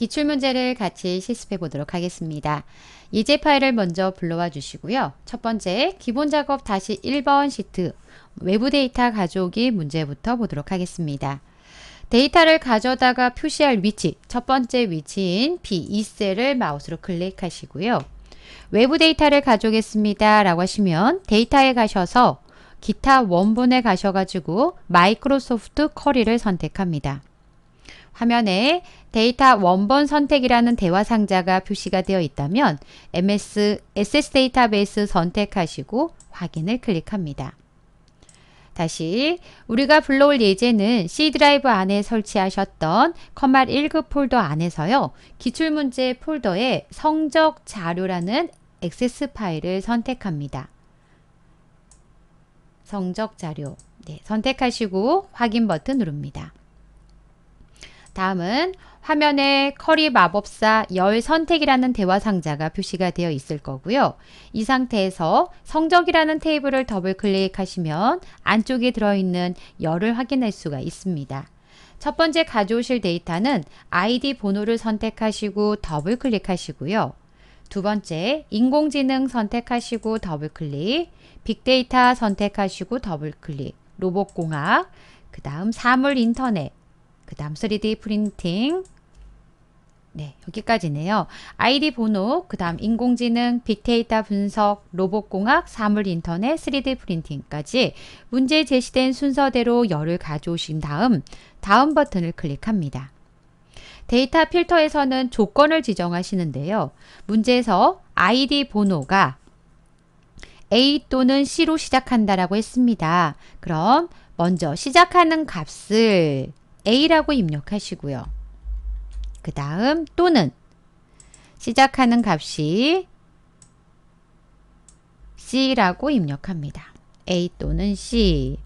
기출문제를 같이 실습해 보도록 하겠습니다. 예제 파일을 먼저 불러와 주시고요. 첫 번째 기본 작업 다시 1번 시트 외부 데이터 가져오기 문제부터 보도록 하겠습니다. 데이터를 가져다가 표시할 위치 첫 번째 위치인 B2셀을 마우스로 클릭하시고요. 외부 데이터를 가져오겠습니다 라고 하시면 데이터에 가셔서 기타 원본에 가셔가지고 마이크로소프트 커리를 선택합니다. 화면에 데이터 원본 선택이라는 대화 상자가 표시가 되어 있다면 MS SS 데이터베이스 선택하시고 확인을 클릭합니다. 다시 우리가 불러올 예제는 C 드라이브 안에 설치하셨던 컴마 1급 폴더 안에서요. 기출문제 폴더에 성적 자료라는 액세스 파일을 선택합니다. 성적 자료 네, 선택하시고 확인 버튼 누릅니다. 다음은 화면에 커리 마법사 열 선택이라는 대화 상자가 표시가 되어 있을 거고요. 이 상태에서 성적이라는 테이블을 더블 클릭하시면 안쪽에 들어있는 열을 확인할 수가 있습니다. 첫 번째 가져오실 데이터는 아이디 번호를 선택하시고 더블 클릭하시고요. 두 번째, 인공지능 선택하시고 더블 클릭, 빅데이터 선택하시고 더블 클릭, 로봇공학, 그 다음 사물 인터넷, 그 다음 3D 프린팅 네, 여기까지네요. 아이디 번호, 그 다음 인공지능, 빅데이터 분석, 로봇공학, 사물인터넷, 3D 프린팅까지 문제 제시된 순서대로 열을 가져오신 다음 다음 버튼을 클릭합니다. 데이터 필터에서는 조건을 지정하시는데요. 문제에서 아이디 번호가 A 또는 C로 시작한다라고 했습니다. 그럼 먼저 시작하는 값을 A라고 입력하시고요. 그 다음 또는 시작하는 값이 C라고 입력합니다. A 또는 C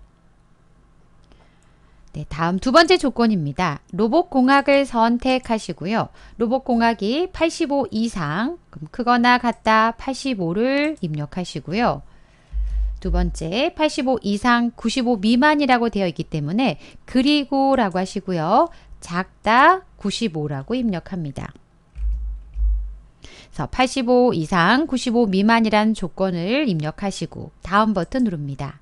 네, 다음 두 번째 조건입니다. 로봇공학을 선택하시고요. 로봇공학이 85 이상, 그럼 크거나 같다 85를 입력하시고요. 두 번째 85 이상 95 미만이라고 되어 있기 때문에 그리고라고 하시고요. 작다 95라고 입력합니다. 그래서 85 이상 95 미만이란 조건을 입력하시고 다음 버튼 누릅니다.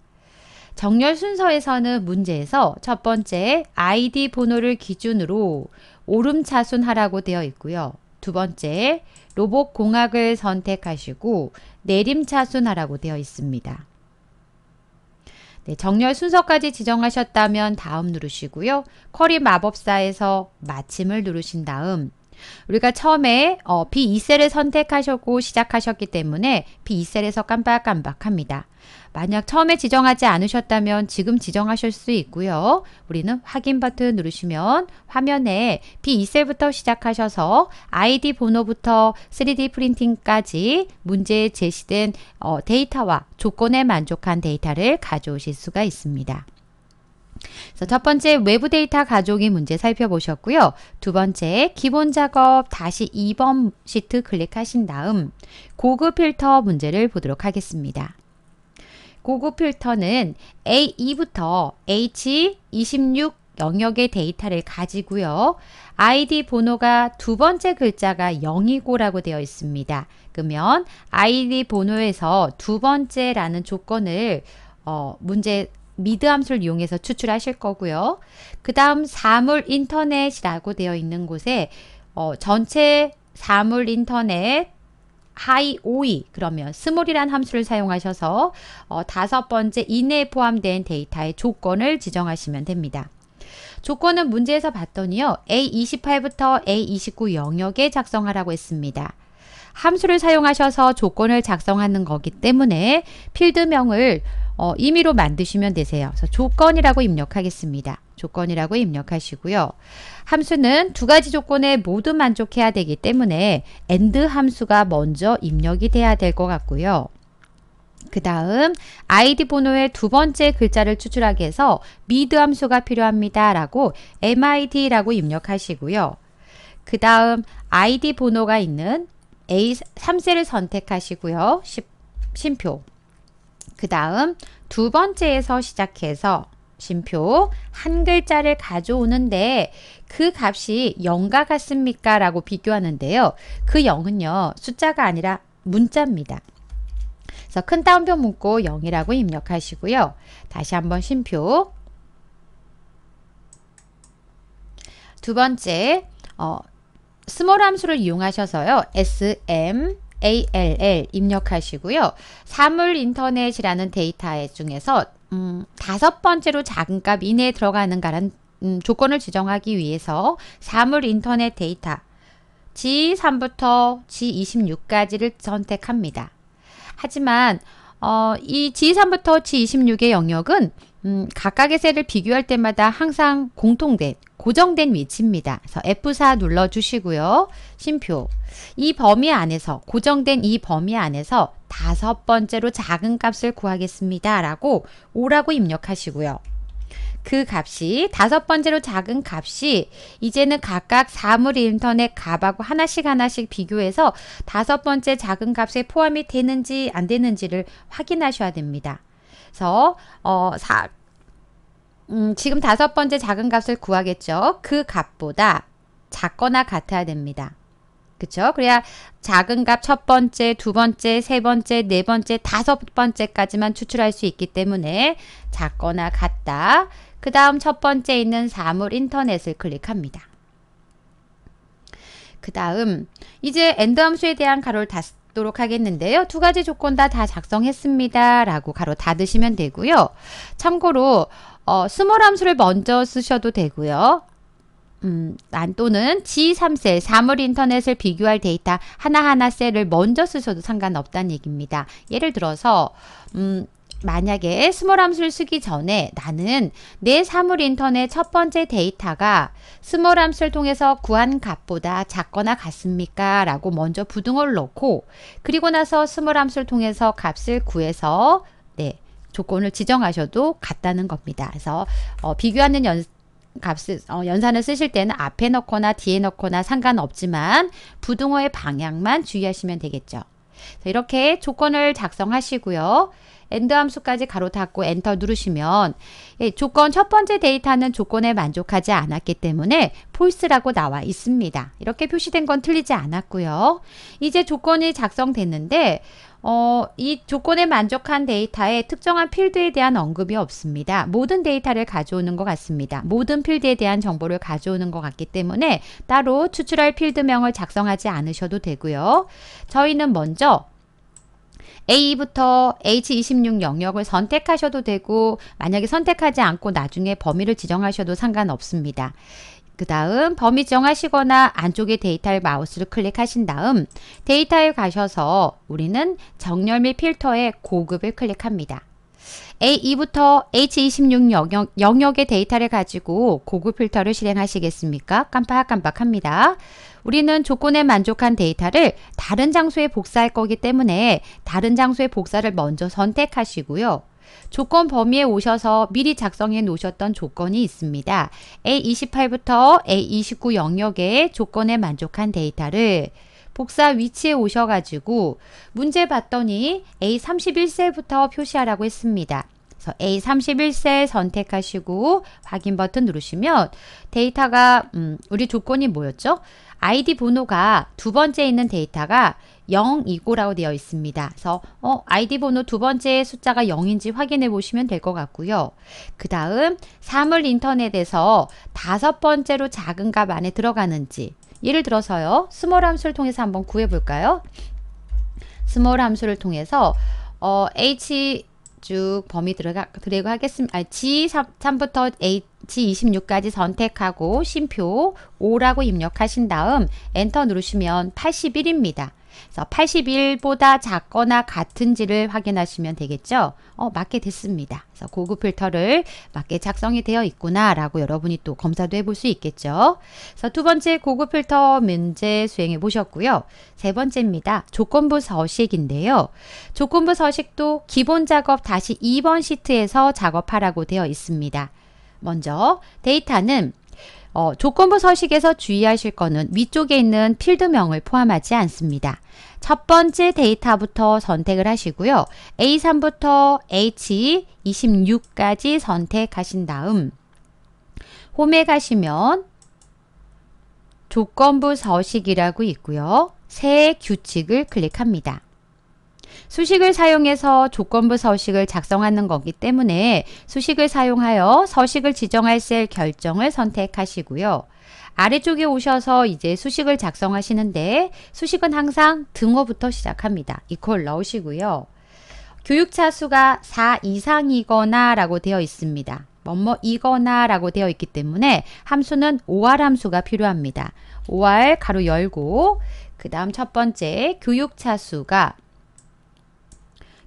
정렬 순서에서는 문제에서 첫 번째 아이디 번호를 기준으로 오름차순하라고 되어 있고요. 두 번째 로봇 공학을 선택하시고 내림차순하라고 되어 있습니다. 네, 정렬 순서까지 지정하셨다면 다음 누르시고요. 커리 마법사에서 마침을 누르신 다음 우리가 처음에 어, B2셀을 선택하셨고 시작하셨기 때문에 B2셀에서 깜빡깜빡합니다. 만약 처음에 지정하지 않으셨다면 지금 지정하실 수 있고요. 우리는 확인 버튼 누르시면 화면에 B2셀부터 시작하셔서 아이디 번호부터 3D 프린팅까지 문제에 제시된 어, 데이터와 조건에 만족한 데이터를 가져오실 수가 있습니다. 그래서 첫 번째 외부 데이터 가져오기 문제 살펴보셨고요. 두 번째 기본 작업 다시 2번 시트 클릭하신 다음 고급 필터 문제를 보도록 하겠습니다. 고급 필터는 A2부터 H26 영역의 데이터를 가지고요. 아이 번호가 두 번째 글자가 0이고라고 되어 있습니다. 그러면 아이 번호에서 두 번째라는 조건을 어, 문제 미드 함수를 이용해서 추출하실 거고요. 그 다음 사물 인터넷이라고 되어 있는 곳에 어, 전체 사물 인터넷 하이 오이 그러면 스몰이란 함수를 사용하셔서 어, 다섯 번째 이내에 포함된 데이터의 조건을 지정하시면 됩니다. 조건은 문제에서 봤더니요. A28부터 A29 영역에 작성하라고 했습니다. 함수를 사용하셔서 조건을 작성하는 거기 때문에 필드명을 어, 임의로 만드시면 되세요. 그래서 조건이라고 입력하겠습니다. 조건이라고 입력하시고요. 함수는 두 가지 조건에 모두 만족해야 되기 때문에 AND 함수가 먼저 입력이 돼야 될 것 같고요. 그 다음 아이디 번호의 두 번째 글자를 추출하기 해서 미드 함수가 필요합니다. 라고 MID라고 입력하시고요. 그 다음 아이디 번호가 있는 A 3세를 선택하시고요. 심표 그 다음 두 번째에서 시작해서 심표 한 글자를 가져오는데 그 값이 0과 같습니까? 라고 비교하는데요. 그 0은요. 숫자가 아니라 문자입니다. 그래서 큰 따옴표 문고 0이라고 입력하시고요. 다시 한번 심표 두 번째 어, 스몰 함수를 이용하셔서요. SM ALL 입력하시고요. 사물 인터넷이라는 데이터 중에서 음, 다섯 번째로 작은 값 이내에 들어가는 음, 조건을 지정하기 위해서 사물 인터넷 데이터 G3부터 G26까지를 선택합니다. 하지만 어, 이 G3부터 G26의 영역은 음, 각각의 셀을 비교할 때마다 항상 공통된 고정된 위치입니다. 그래서 F4 눌러주시고요. 심표 이 범위 안에서 고정된 이 범위 안에서 다섯 번째로 작은 값을 구하겠습니다. 라고 오라고 입력하시고요. 그 값이 다섯 번째로 작은 값이 이제는 각각 사물 인터넷 값하고 하나씩 하나씩 비교해서 다섯 번째 작은 값에 포함이 되는지 안 되는지를 확인하셔야 됩니다. 그래서 어, 사, 음, 지금 다섯 번째 작은 값을 구하겠죠. 그 값보다 작거나 같아야 됩니다. 그쵸? 그래야 작은 값 첫 번째, 두 번째, 세 번째, 네 번째, 다섯 번째까지만 추출할 수 있기 때문에 작거나 같다. 그 다음 첫 번째 있는 사물 인터넷을 클릭합니다. 그 다음 이제 엔드 함수에 대한 가로를 닫도록 하겠는데요. 두 가지 조건 다 다 작성했습니다. 라고 가로 닫으시면 되고요. 참고로 어, 스몰 함수를 먼저 쓰셔도 되고요. 음, 안 또는 G3셀 사물 인터넷을 비교할 데이터 하나하나 셀을 먼저 쓰셔도 상관없다는 얘기입니다. 예를 들어서 음, 만약에 스몰 함수를 쓰기 전에 나는 내 사물 인터넷첫 번째 데이터가 스몰 함수를 통해서 구한 값보다 작거나 같습니까? 라고 먼저 부등호를 넣고 그리고 나서 스몰 함수를 통해서 값을 구해서 네 조건을 지정하셔도 같다는 겁니다. 그래서 어, 비교하는 연 값을 어, 연산을 쓰실 때는 앞에 넣거나 뒤에 넣거나 상관없지만 부등호의 방향만 주의하시면 되겠죠. 이렇게 조건을 작성하시고요. 엔드 함수까지 가로 닫고 엔터 누르시면 예, 조건 첫 번째 데이터는 조건에 만족하지 않았기 때문에 false라고 나와 있습니다. 이렇게 표시된 건 틀리지 않았고요. 이제 조건이 작성됐는데 어, 이 조건에 만족한 데이터에 특정한 필드에 대한 언급이 없습니다. 모든 데이터를 가져오는 것 같습니다. 모든 필드에 대한 정보를 가져오는 것 같기 때문에 따로 추출할 필드명을 작성하지 않으셔도 되고요. 저희는 먼저 A부터 H26 영역을 선택하셔도 되고 만약에 선택하지 않고 나중에 범위를 지정하셔도 상관없습니다. 그 다음 범위 정하시거나 안쪽에 데이터일 마우스를 클릭하신 다음 데이터에 가셔서 우리는 정렬 및 필터의 고급을 클릭합니다. A2부터 H26 영역, 영역의 데이터를 가지고 고급 필터를 실행하시겠습니까? 깜빡깜빡합니다. 우리는 조건에 만족한 데이터를 다른 장소에 복사할 거기 때문에 다른 장소에 복사를 먼저 선택하시고요. 조건 범위에 오셔서 미리 작성해 놓으셨던 조건이 있습니다. A28부터 A29 영역에 조건에 만족한 데이터를 복사 위치에 오셔가지고 문제 봤더니 A31셀부터 표시하라고 했습니다. 그래서 A31셀 선택하시고 확인 버튼 누르시면 데이터가 음, 우리 조건이 뭐였죠? 아이디 번호가 두 번째 에 있는 데이터가 0이고라고 되어 있습니다. 그래서 어, 아이디 번호 두 번째 숫자가 0인지 확인해 보시면 될 것 같고요. 그 다음 사물 인터넷에서 다섯 번째로 작은 값 안에 들어가는지 예를 들어서요. 스몰 함수를 통해서 한번 구해 볼까요? 스몰 함수를 통해서 어, h 쭉 범위 들어가 드래그 하겠습니다. 아, G3부터 G26까지 선택하고 심표 5라고 입력하신 다음 엔터 누르시면 81입니다. 그래서 81보다 작거나 같은지를 확인하시면 되겠죠. 어, 맞게 됐습니다. 그래서 고급 필터를 맞게 작성이 되어 있구나라고 여러분이 또 검사도 해볼 수 있겠죠. 그래서 두 번째 고급 필터 문제 수행해 보셨고요. 세 번째입니다. 조건부 서식인데요. 조건부 서식도 기본 작업 다시 2번 시트에서 작업하라고 되어 있습니다. 먼저 데이터는 어, 조건부 서식에서 주의하실 것은 위쪽에 있는 필드명을 포함하지 않습니다. 첫 번째 데이터부터 선택을 하시고요. A3부터 H26까지 선택하신 다음 홈에 가시면 조건부 서식이라고 있고요. 새 규칙을 클릭합니다. 수식을 사용해서 조건부 서식을 작성하는 거기 때문에 수식을 사용하여 서식을 지정할 셀 결정을 선택하시고요. 아래쪽에 오셔서 이제 수식을 작성하시는데 수식은 항상 등호부터 시작합니다. 이퀄 넣으시고요. 교육차 수가 4 이상이거나 라고 되어 있습니다. 뭐 뭐이거나 라고 되어 있기 때문에 함수는 OR 함수가 필요합니다. OR 가로 열고 그 다음 첫 번째 교육차 수가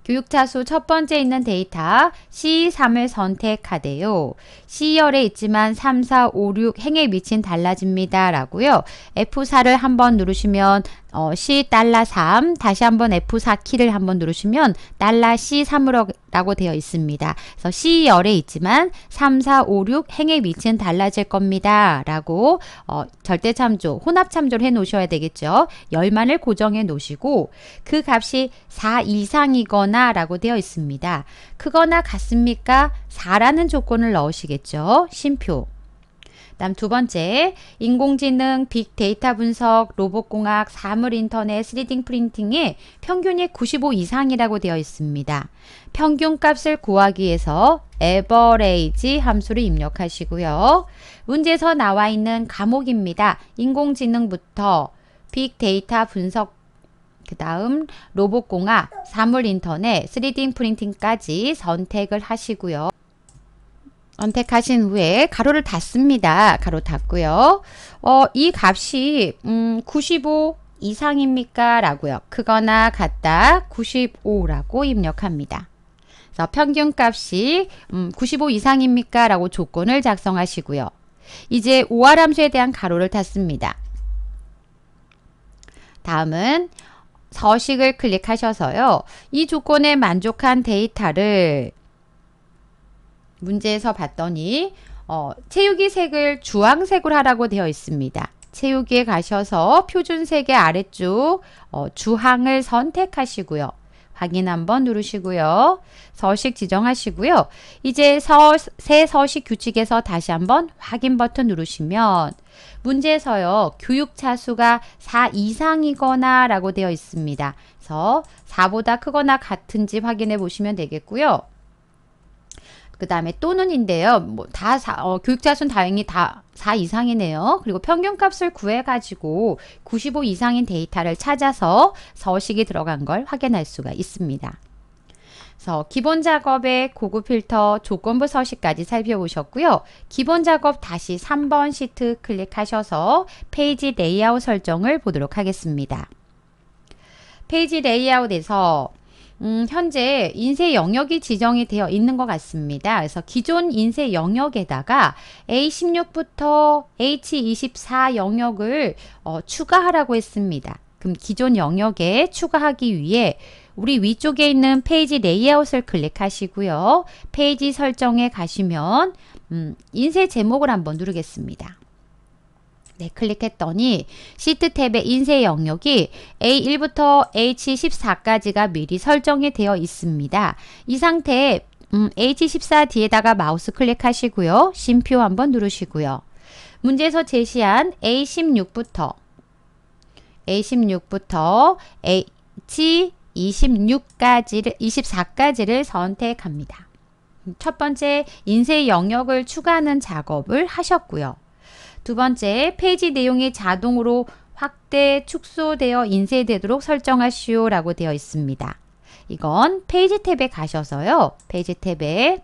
교육차수 첫 번째 있는 데이터 C3을 선택하대요 C열에 있지만 3, 4, 5, 6 행에 미친 달라집니다. 라고요. F4를 한번 누르시면 어, C 달러 3 다시 한번 F4 키를 한번 누르시면 달러 C 3으로라고 되어 있습니다. 그래서 C 열에 있지만 3, 4, 5, 6 행의 위치는 달라질 겁니다. 라고 어, 절대 참조, 혼합 참조를 해 놓으셔야 되겠죠. 열만을 고정해 놓으시고 그 값이 4 이상이거나 라고 되어 있습니다. 크거나 같습니까? 4라는 조건을 넣으시겠죠. 심표 다음 두 번째, 인공지능, 빅데이터 분석, 로봇공학, 사물인터넷, 3D 프린팅이 평균이 95 이상이라고 되어 있습니다. 평균값을 구하기 위해서 에버레이지 함수를 입력하시고요. 문제에서 나와 있는 과목입니다. 인공지능부터 빅데이터 분석 그 다음 로봇공학, 사물인터넷, 3D 프린팅까지 선택을 하시고요. 선택하신 후에 가로를 닫습니다. 가로 닫고요. 어, 이 값이 음, 95 이상입니까? 라고요. 크거나 같다 95라고 입력합니다. 그래서 평균값이 음, 95 이상입니까? 라고 조건을 작성하시고요. 이제 오알함수에 대한 가로를 닫습니다. 다음은 서식을 클릭하셔서요. 이 조건에 만족한 데이터를 문제에서 봤더니 어, 채우기 색을 주황색으로 하라고 되어 있습니다. 채우기에 가셔서 표준색의 아래쪽 어, 주황을 선택하시고요. 확인 한번 누르시고요. 서식 지정하시고요. 이제 서, 새 서식 규칙에서 다시 한번 확인 버튼 누르시면 문제에서요. 교육 차수가 4 이상이거나 라고 되어 있습니다. 그래서 4보다 크거나 같은지 확인해 보시면 되겠고요. 그 다음에 또는인데요. 뭐다 어, 교육자 수는 다행히 다 4 이상이네요. 그리고 평균값을 구해가지고 95 이상인 데이터를 찾아서 서식이 들어간 걸 확인할 수가 있습니다. 그래서 기본 작업의 고급 필터 조건부 서식까지 살펴보셨고요. 기본 작업 다시 3번 시트 클릭하셔서 페이지 레이아웃 설정을 보도록 하겠습니다. 페이지 레이아웃에서 음, 현재 인쇄 영역이 지정이 되어 있는 것 같습니다. 그래서 기존 인쇄 영역에다가 A16부터 H24 영역을 어, 추가하라고 했습니다. 그럼 기존 영역에 추가하기 위해 우리 위쪽에 있는 페이지 레이아웃을 클릭하시고요. 페이지 설정에 가시면 음, 인쇄 제목을 한번 누르겠습니다. 네, 클릭했더니 시트 탭의 인쇄 영역이 A1부터 H14까지가 미리 설정이 되어 있습니다. 이 상태에 음, H14 뒤에다가 마우스 클릭하시고요. 쉼표 한번 누르시고요. 문제에서 제시한 A16부터 A16부터 H26까지를 24까지를 선택합니다. 첫 번째 인쇄 영역을 추가하는 작업을 하셨고요. 두 번째, 페이지 내용이 자동으로 확대, 축소되어 인쇄되도록 설정하시오 라고 되어 있습니다. 이건 페이지 탭에 가셔서요. 페이지 탭에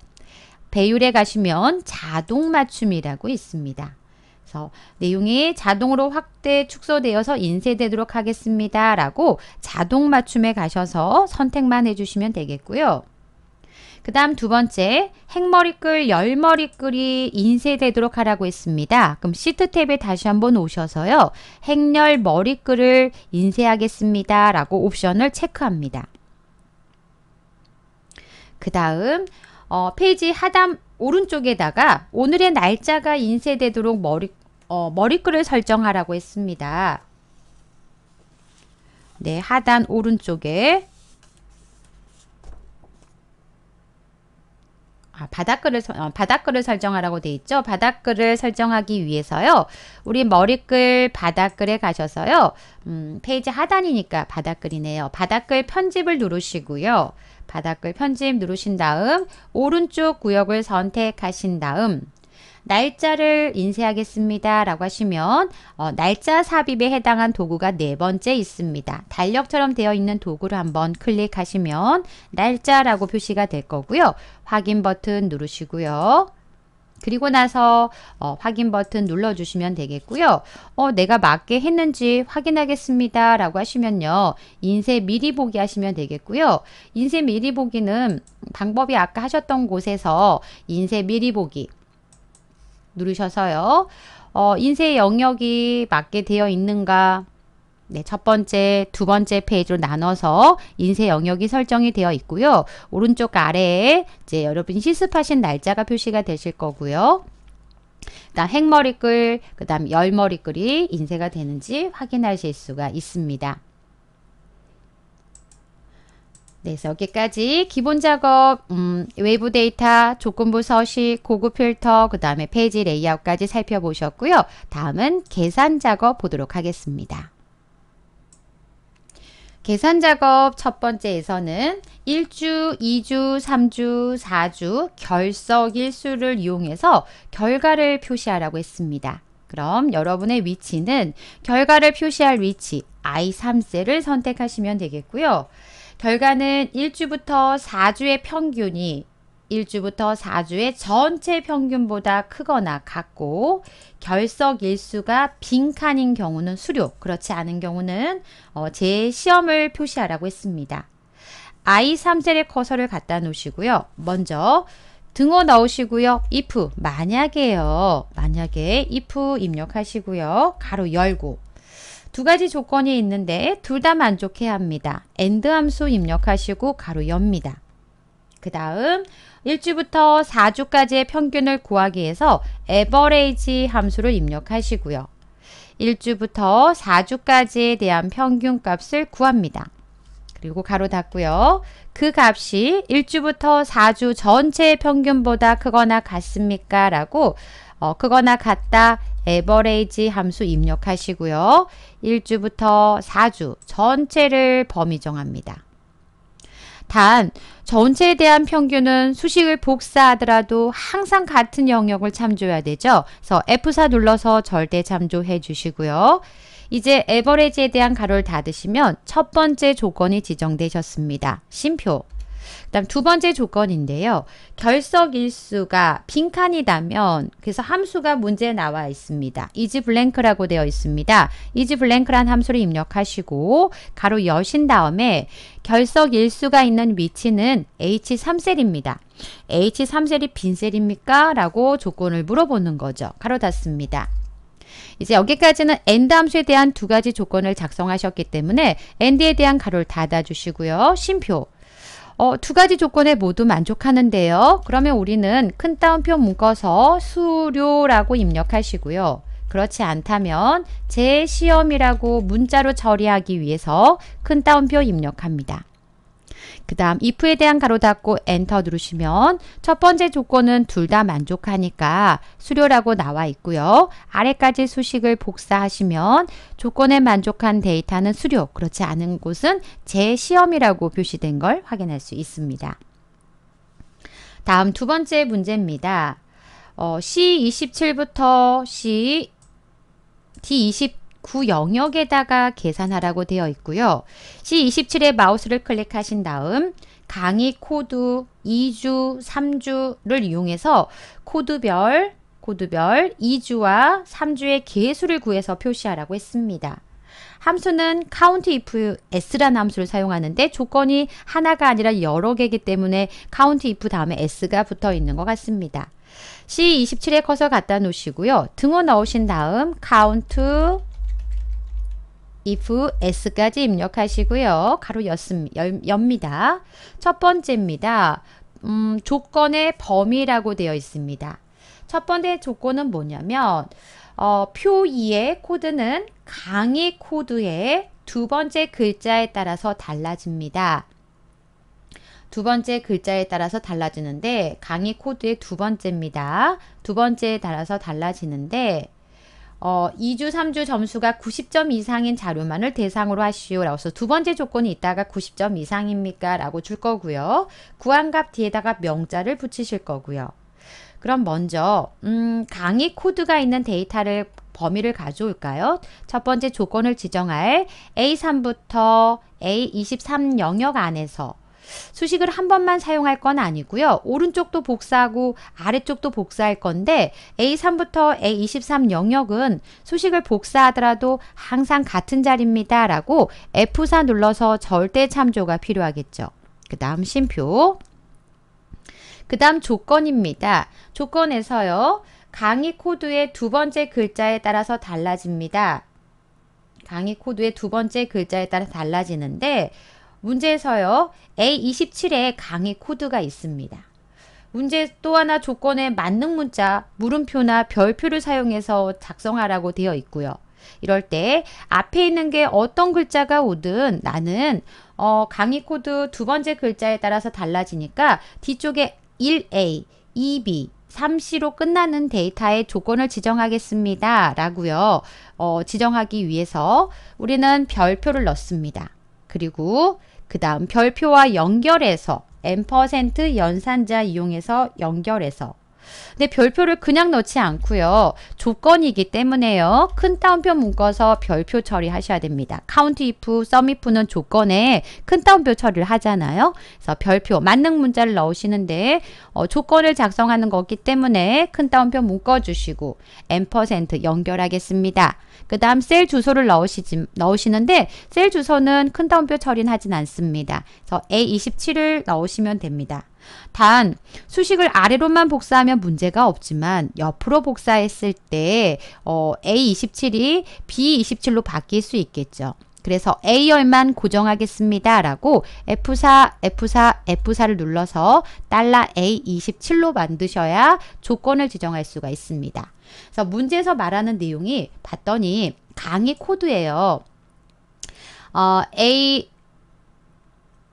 배율에 가시면 자동 맞춤이라고 있습니다. 그래서 내용이 자동으로 확대, 축소되어서 인쇄되도록 하겠습니다. 라고 자동 맞춤에 가셔서 선택만 해주시면 되겠고요. 그 다음 두 번째 행머리끌 열머리끌이 인쇄되도록 하라고 했습니다. 그럼 시트 탭에 다시 한번 오셔서요. 행열 머리끌을 인쇄하겠습니다. 라고 옵션을 체크합니다. 그 다음 어, 페이지 하단 오른쪽에다가 오늘의 날짜가 인쇄되도록 머리, 어, 머리글을 설정하라고 했습니다. 네, 하단 오른쪽에 아, 바닥글을 어, 바닥글을 설정하라고 되어 있죠. 바닥글을 설정하기 위해서요. 우리 머리글 바닥글에 가셔서요. 음, 페이지 하단이니까 바닥글이네요. 바닥글 편집을 누르시고요. 바닥글 편집 누르신 다음 오른쪽 구역을 선택하신 다음 날짜를 인쇄하겠습니다. 라고 하시면 어, 날짜 삽입에 해당한 도구가 네 번째 있습니다. 달력처럼 되어 있는 도구를 한번 클릭하시면 날짜라고 표시가 될 거고요. 확인 버튼 누르시고요. 그리고 나서 어, 확인 버튼 눌러주시면 되겠고요. 어, 내가 맞게 했는지 확인하겠습니다. 라고 하시면요. 인쇄 미리 보기 하시면 되겠고요. 인쇄 미리 보기는 방법이 아까 하셨던 곳에서 인쇄 미리 보기 누르셔서요. 어, 인쇄 영역이 맞게 되어 있는가 네, 첫 번째, 두 번째 페이지로 나눠서 인쇄 영역이 설정이 되어 있고요. 오른쪽 아래에 이제 여러분이 실습하신 날짜가 표시가 되실 거고요. 그다음 행머리글, 그다음 열머리글이 인쇄가 되는지 확인하실 수가 있습니다. 그래서 여기까지 기본 작업, 음, 외부 데이터, 조건부 서식, 고급 필터, 그 다음에 페이지 레이아웃까지 살펴보셨고요. 다음은 계산 작업 보도록 하겠습니다. 계산 작업 첫 번째에서는 1주, 2주, 3주, 4주 결석 일수를 이용해서 결과를 표시하라고 했습니다. 그럼 여러분의 위치는 결과를 표시할 위치 I3셀을 선택하시면 되겠고요. 결과는 1주부터 4주의 평균이 1주부터 4주의 전체 평균보다 크거나 같고 결석 일수가 빈칸인 경우는 수료, 그렇지 않은 경우는 어, 재시험을 표시하라고 했습니다. I3셀에 커서를 갖다 놓으시고요. 먼저 등호 넣으시고요. if 만약에요. 만약에 if 입력하시고요. 가로 열고 두 가지 조건이 있는데 둘 다 만족해 합니다. AND 함수 입력하시고 가로 엽니다. 그 다음 1주부터 4주까지의 평균을 구하기 위해서 average 함수를 입력하시고요. 1주부터 4주까지에 대한 평균값을 구합니다. 그리고 가로 닫고요. 그 값이 1주부터 4주 전체의 평균보다 크거나 같습니까? 라고 어, 크거나 같다 에버레이지 함수 입력하시고요. 1주부터 4주 전체를 범위 정합니다. 단, 전체에 대한 평균은 수식을 복사하더라도 항상 같은 영역을 참조해야 되죠. 그래서 F4 눌러서 절대 참조해 주시고요. 이제 에버레지에 대한 가로를 닫으시면 첫 번째 조건이 지정되셨습니다. 심표 그 다음 두 번째 조건인데요. 결석 일수가 빈칸이다면 그래서 함수가 문제에 나와 있습니다. 이지 블랭크라고 되어 있습니다. 이지 블랭크란 함수를 입력하시고 가로 여신 다음에 결석 일수가 있는 위치는 H3셀입니다. H3셀이 빈 셀입니까? 라고 조건을 물어보는 거죠. 가로 닫습니다. 이제 여기까지는 AND 함수에 대한 두 가지 조건을 작성하셨기 때문에 AND에 대한 가로를 닫아주시고요. 심표 어, 두 가지 조건에 모두 만족하는데요. 그러면 우리는 큰 따옴표 묶어서 수료라고 입력하시고요. 그렇지 않다면 재시험이라고 문자로 처리하기 위해서 큰 따옴표 입력합니다. 그 다음 if에 대한 가로 닫고 엔터 누르시면 첫 번째 조건은 둘 다 만족하니까 수료라고 나와 있고요. 아래까지 수식을 복사하시면 조건에 만족한 데이터는 수료, 그렇지 않은 곳은 재시험이라고 표시된 걸 확인할 수 있습니다. 다음 두 번째 문제입니다. 어, C27부터 C D20 구 영역에다가 계산하라고 되어 있고요. C27에 마우스를 클릭하신 다음 강의 코드 2주, 3주를 이용해서 코드별, 코드별 2주와 3주의 개수를 구해서 표시하라고 했습니다. 함수는 countif s라는 함수를 사용하는데 조건이 하나가 아니라 여러 개이기 때문에 countif 다음에 s가 붙어 있는 것 같습니다. C27에 커서 갖다 놓으시고요. 등호 넣으신 다음 count if, s까지 입력하시고요. 가로 엽니다. 첫 번째입니다. 음, 조건의 범위라고 되어 있습니다. 첫 번째 조건은 뭐냐면 어, 표 2의 코드는 강의 코드의 두 번째 글자에 따라서 달라집니다. 두 번째 글자에 따라서 달라지는데 강의 코드의 두 번째입니다. 두 번째에 따라서 달라지는데 어, 2주, 3주 점수가 90점 이상인 자료만을 대상으로 하시오. 라고 해서 두 번째 조건이 있다가 90점 이상입니까? 라고 줄 거고요. 구한값 뒤에다가 명자를 붙이실 거고요. 그럼 먼저 음, 강의 코드가 있는 데이터를 범위를 가져올까요? 첫 번째 조건을 지정할 A3부터 A23 영역 안에서 수식을 한 번만 사용할 건 아니고요. 오른쪽도 복사하고 아래쪽도 복사할 건데 A3부터 A23 영역은 수식을 복사하더라도 항상 같은 자리입니다. 라고 F4 눌러서 절대 참조가 필요하겠죠. 그 다음 심표 그 다음 조건입니다. 조건에서요. 강의 코드의 두 번째 글자에 따라서 달라집니다. 강의 코드의 두 번째 글자에 따라 달라지는데 문제에서요. A27에 강의 코드가 있습니다. 문제 또 하나 조건에 만능 문자, 물음표나 별표를 사용해서 작성하라고 되어 있고요. 이럴 때 앞에 있는 게 어떤 글자가 오든 나는 어, 강의 코드 두 번째 글자에 따라서 달라지니까 뒤쪽에 1A, 2B, 3C로 끝나는 데이터의 조건을 지정하겠습니다. 라고요. 어, 지정하기 위해서 우리는 별표를 넣습니다. 그리고 그 다음 별표와 연결해서 n 연산자 이용해서 연결해서 근데 별표를 그냥 넣지 않고요. 조건이기 때문에요. 큰 따옴표 묶어서 별표 처리하셔야 됩니다. 카운트 if, 썸 if는 조건에 큰 따옴표 처리를 하잖아요. 그래서 별표, 만능 문자를 넣으시는데 어, 조건을 작성하는 거기 때문에 큰 따옴표 묶어주시고 n% 연결하겠습니다. 그 다음 셀 주소를 넣으시지, 넣으시는데 셀 주소는 큰 따옴표 처리는 하진 않습니다. 그래서 A27을 넣으시면 됩니다. 단 수식을 아래로만 복사하면 문제가 없지만 옆으로 복사했을 때 어, A27이 B27로 바뀔 수 있겠죠. 그래서 A열만 고정하겠습니다. 라고 F4, F4, F4를 눌러서 달러 $A27로 만드셔야 조건을 지정할 수가 있습니다. 그래서 문제에서 말하는 내용이 봤더니 강의 코드예요. 어, A,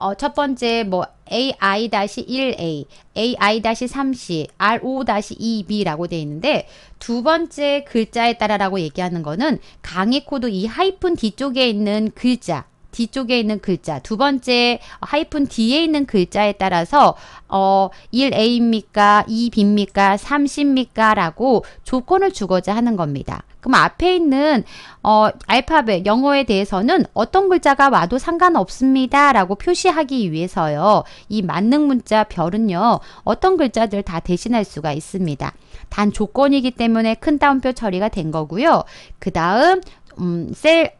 어, 첫 번째 뭐 AI-1A, AI-3C, RO-2B라고 되어 있는데 두 번째 글자에 따라라고 얘기하는 거는 강의 코드 이 하이픈 뒤쪽에 있는 글자 뒤쪽에 있는 글자, 두 번째 하이픈 뒤에 있는 글자에 따라서 어, 1A입니까? 2B입니까? 3 0입니까 라고 조건을 주고자 하는 겁니다. 그럼 앞에 있는 어, 알파벳, 영어에 대해서는 어떤 글자가 와도 상관없습니다. 라고 표시하기 위해서요. 이 만능 문자 별은요. 어떤 글자들 다 대신할 수가 있습니다. 단 조건이기 때문에 큰 따옴표 처리가 된 거고요. 그 다음 음, 셀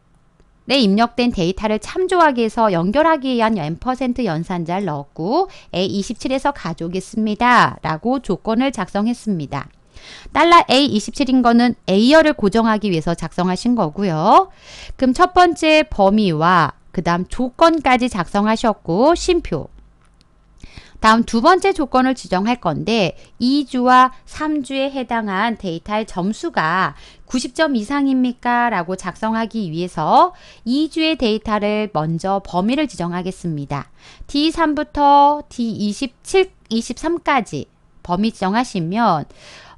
내 입력된 데이터를 참조하기 위해서 연결하기 위한 n% 연산자를 넣었고 A27에서 가져오겠습니다. 라고 조건을 작성했습니다. 달러 $A27인 거는 A열을 고정하기 위해서 작성하신 거고요. 그럼 첫 번째 범위와 그 다음 조건까지 작성하셨고 심표 다음 두 번째 조건을 지정할 건데 2주와 3주에 해당한 데이터의 점수가 90점 이상입니까? 라고 작성하기 위해서 2주의 데이터를 먼저 범위를 지정하겠습니다. D3부터 D27, 23까지 범위 지정하시면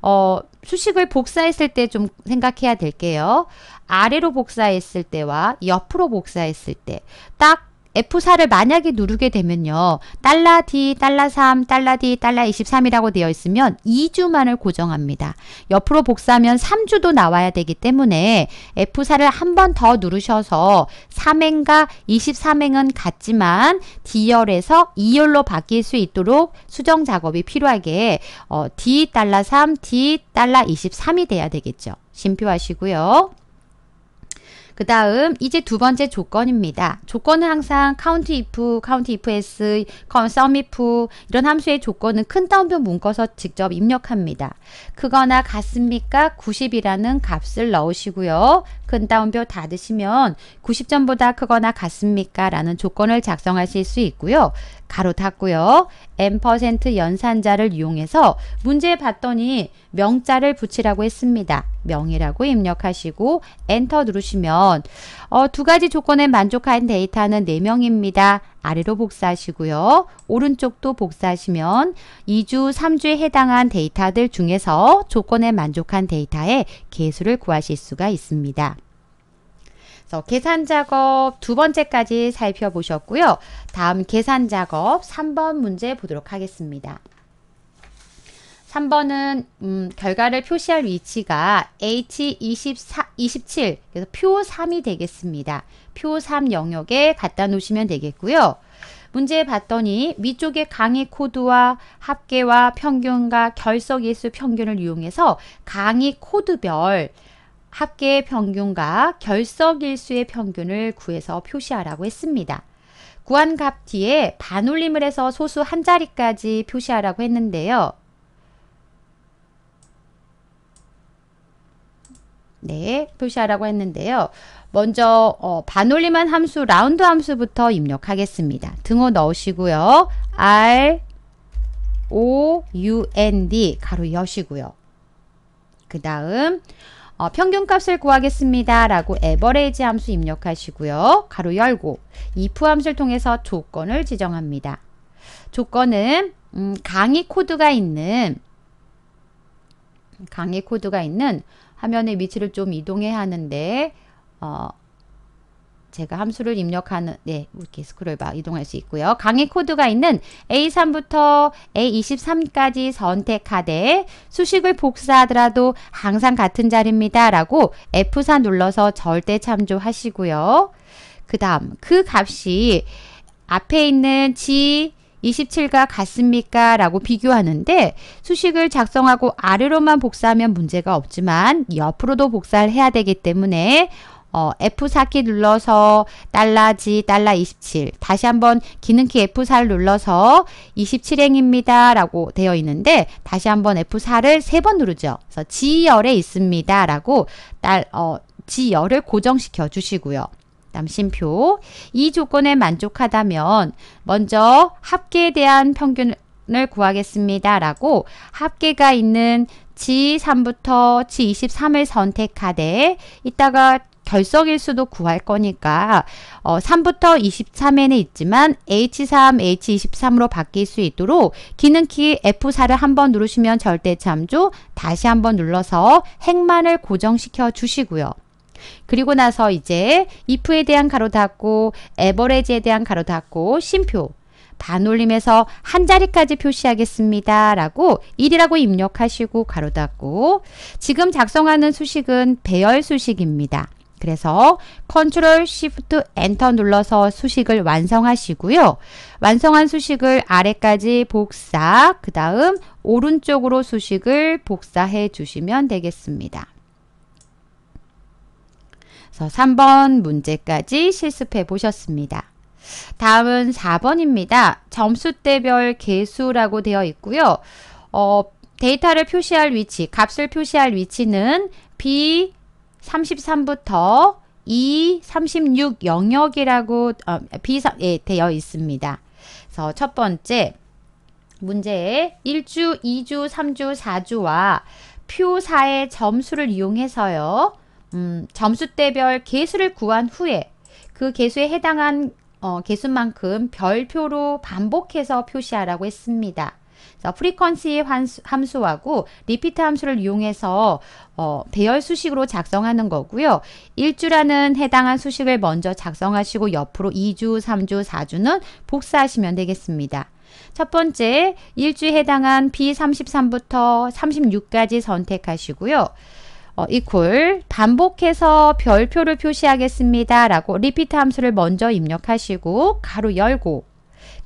어, 수식을 복사했을 때 좀 생각해야 될게요. 아래로 복사했을 때와 옆으로 복사했을 때딱 F4를 만약에 누르게 되면요. 달러 D, 달러 3, 달러 D, 달러 23이라고 되어 있으면 2주만을 고정합니다. 옆으로 복사하면 3주도 나와야 되기 때문에 F4를 한 번 더 누르셔서 3행과 23행은 같지만 D열에서 2열로 바뀔 수 있도록 수정 작업이 필요하게 어, D, 달러 3, D, 달러 23이 돼야 되겠죠. 심표하시고요. 그 다음 이제 두 번째 조건입니다. 조건은 항상 count if, count if s, sum if 이런 함수의 조건은 큰 따옴표 묶어서 직접 입력합니다. 크거나 같습니까? 90이라는 값을 넣으시고요. 큰 따옴표 닫으시면 90점보다 크거나 같습니까? 라는 조건을 작성하실 수 있고요. 가로 닫고요. n% 연산자를 이용해서 문제 봤더니 명자를 붙이라고 했습니다. 명이라고 입력하시고 엔터 누르시면 어, 두 가지 조건에 만족한 데이터는 4명입니다. 아래로 복사하시고요. 오른쪽도 복사하시면 2주, 3주에 해당한 데이터들 중에서 조건에 만족한 데이터의 개수를 구하실 수가 있습니다. 그래서 계산 작업 두 번째까지 살펴보셨고요. 다음 계산 작업 3번 문제 보도록 하겠습니다. 3번은 음, 결과를 표시할 위치가 H24, 27, 그래서 표 3이 되겠습니다. 표 3 영역에 갖다 놓으시면 되겠고요. 문제 봤더니 위쪽에 강의 코드와 합계와 평균과 결석 예수 평균을 이용해서 강의 코드별 합계의 평균과 결석일수의 평균을 구해서 표시하라고 했습니다. 구한 값 뒤에 반올림을 해서 소수 한 자리까지 표시하라고 했는데요. 네, 표시하라고 했는데요. 먼저 어, 반올림한 함수 라운드 함수부터 입력하겠습니다. 등호 넣으시고요. R O U N D 가로 여시고요. 그 다음 어, 평균값을 구하겠습니다. 라고 에버레이지 함수 입력하시고요. 가로 열고 if 함수를 통해서 조건을 지정합니다. 조건은 음, 강의 코드가 있는 강의 코드가 있는 화면의 위치를 좀 이동해야 하는데 어, 제가 함수를 입력하는 네 이렇게 스크롤 바 이동할 수 있고요. 강의 코드가 있는 A3부터 A23까지 선택하되 수식을 복사하더라도 항상 같은 자리입니다. 라고 F4 눌러서 절대 참조하시고요. 그 다음 그 값이 앞에 있는 G 27과 같습니까? 라고 비교하는데 수식을 작성하고 아래로만 복사하면 문제가 없지만 옆으로도 복사를 해야 되기 때문에 어, F4키 눌러서 달라지 달라 27 다시 한번 기능키 F4를 눌러서 27행입니다 라고 되어 있는데 다시 한번 F4를 세 번 누르죠 그래서 G열에 있습니다 라고 딸, 어, G열을 고정시켜 주시고요 남심표 이 조건에 만족하다면 먼저 합계에 대한 평균을 구하겠습니다 라고 합계가 있는 G3부터 G23을 선택하되 이따가 결석일수도 구할 거니까 어, 3부터 23에는 있지만 H3, H23으로 바뀔 수 있도록 기능키 F4를 한번 누르시면 절대 참조 다시 한번 눌러서 행만을 고정시켜 주시고요. 그리고 나서 이제 if에 대한 가로 닫고 에버레지에 대한 가로 닫고 심표 반올림에서 한 자리까지 표시하겠습니다. 라고 1이라고 입력하시고 가로 닫고 지금 작성하는 수식은 배열 수식입니다. 그래서 컨트롤 쉬프트 엔터 눌러서 수식을 완성하시고요. 완성한 수식을 아래까지 복사, 그 다음 오른쪽으로 수식을 복사해 주시면 되겠습니다. 그래서 3번 문제까지 실습해 보셨습니다. 다음은 4번입니다. 점수대별 개수라고 되어 있고요. 어, 데이터를 표시할 위치, 값을 표시할 위치는 B, 33부터 이36 영역이라고 어, 비사, 예, 되어 있습니다. 그래서 첫 번째 문제에 1주, 2주, 3주, 4주와 표사의 점수를 이용해서요. 음, 점수대별 개수를 구한 후에 그 개수에 해당한 어, 개수만큼 별표로 반복해서 표시하라고 했습니다. 자, 프리퀀시 함수하고 리피트 함수를 이용해서 어, 배열 수식으로 작성하는 거고요. 1주라는 해당한 수식을 먼저 작성하시고 옆으로 2주, 3주, 4주는 복사하시면 되겠습니다. 첫 번째, 1주에 해당한 B33부터 36까지 선택하시고요. 어, equal 반복해서 별표를 표시하겠습니다. 라고 리피트 함수를 먼저 입력하시고 가로 열고